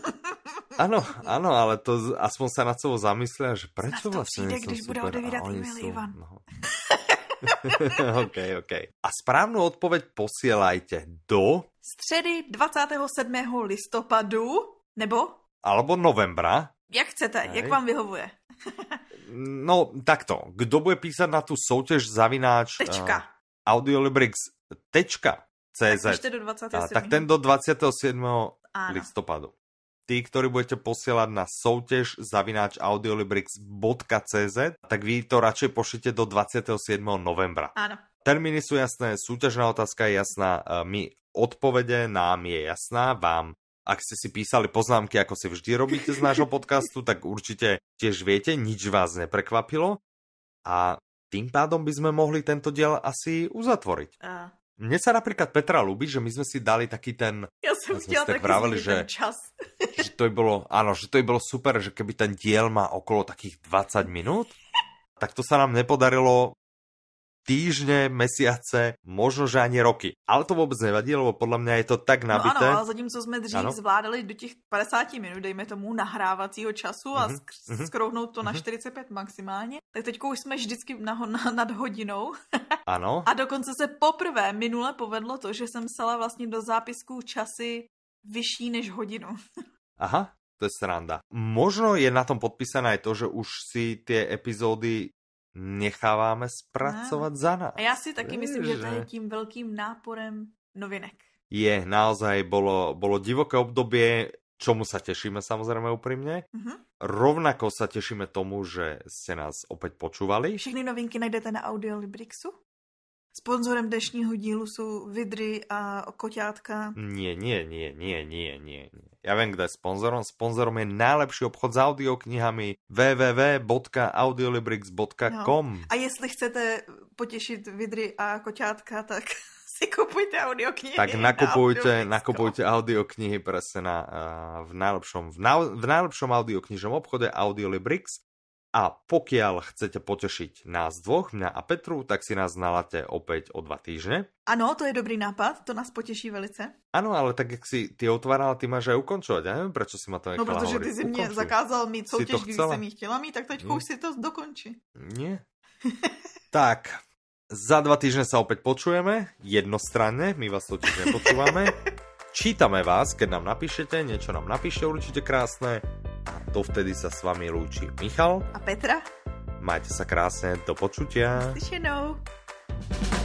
Áno, áno, ale to aspoň sa nad sebou zamyslia, že prečo to vlastne príde, když budú odevírat e-maily, sú... Ivan. No. *laughs* okay, okay. A správnu odpoveď posielajte do... Středy 27. listopadu, nebo? Alebo novembra. Jak chcete, Hej. jak vám vyhovuje. *laughs* No, takto. Kto bude písať na tú soutiež zavináč... Tečka. Uh, Audiolibrix. Tečka. CZ. Tak, do 27. A, tak ten do 27. Áno. listopadu. Tí, ktorí budete posielať na soutiež zavináč audiolibrix.cz, tak vy to radšej pošlite do 27. novembra. Áno. Termíny sú jasné, súťažná otázka je jasná, eh, my odpovede nám je jasná, vám ak ste si písali poznámky, ako si vždy robíte z nášho *laughs* podcastu, tak určite tiež viete, nič vás neprekvapilo. A tým pádom by sme mohli tento diel asi uzatvoriť. A. Mne sa napríklad Petra ľúbi, že my sme si dali taký ten... Ja som ja tak vraveli, že, čas. že to bolo, áno, že to by bolo super, že keby ten diel má okolo takých 20 minút, tak to sa nám nepodarilo týždne, mesiace, možno že ani roky. Ale to vůbec nevadí, lebo podle mě je to tak no nabité. No ano, ale co jsme dřív ano. zvládali do těch 50 minut, dejme tomu, nahrávacího času mm-hmm. a mhm, skr- mm-hmm. skrouhnout to mm-hmm. na 45 mhm. maximálně, tak teď už jsme vždycky na, *laughs* na, nad hodinou. ano. *laughs* A dokonce se poprvé minule povedlo to, že jsem psala vlastně do zápisků časy vyšší než hodinu. *laughs* Aha, to je sranda. Možno je na tom podpísané aj to, že už si tie epizódy necháváme spracovať za nás. A ja si taky Víš, myslím, že to je tím veľkým náporem novinek. Je, naozaj bolo, bolo divoké obdobie, čomu sa tešíme samozrejme úprimne. Mm-hmm. Rovnako sa tešíme tomu, že ste nás opäť počúvali. Všechny novinky najdete na Audiolibrixu. Sponzorem dnešního dílu sú vidry a koťátka. Nie, nie, nie, nie, nie, nie. nie. Ja viem, kto je sponzorom. Sponzorom je najlepší obchod s audioknihami www.audiolibrix.com no. A jestli chcete potešiť vidry a koťátka, tak *laughs* si kupujte audioknihy. Tak nakupujte, na nakupujte audioknihy presne na, uh, v najlepšom, v, na, v najlepšom audioknižnom obchode Audiolibrix a pokiaľ chcete potešiť nás dvoch, mňa a Petru, tak si nás nalate opäť o dva týždne. Áno, to je dobrý nápad, to nás poteší velice. Áno, ale tak jak si ty otvárala, ty máš aj ukončovať. Ja neviem, prečo si ma to no, nechala No, pretože ty si mne zakázal mi soutiež, kdy jsem ji chtěla tak teď hm? už si to dokončí. Nie. tak, za dva týždne sa opäť počujeme, jednostranne, my vás totiž nepočúvame. *laughs* Čítame vás, keď nám napíšete, niečo nám napíšte určite krásne Dovtedy sa s vami lúči Michal a Petra. Majte sa krásne, do počutia. Slyšenou.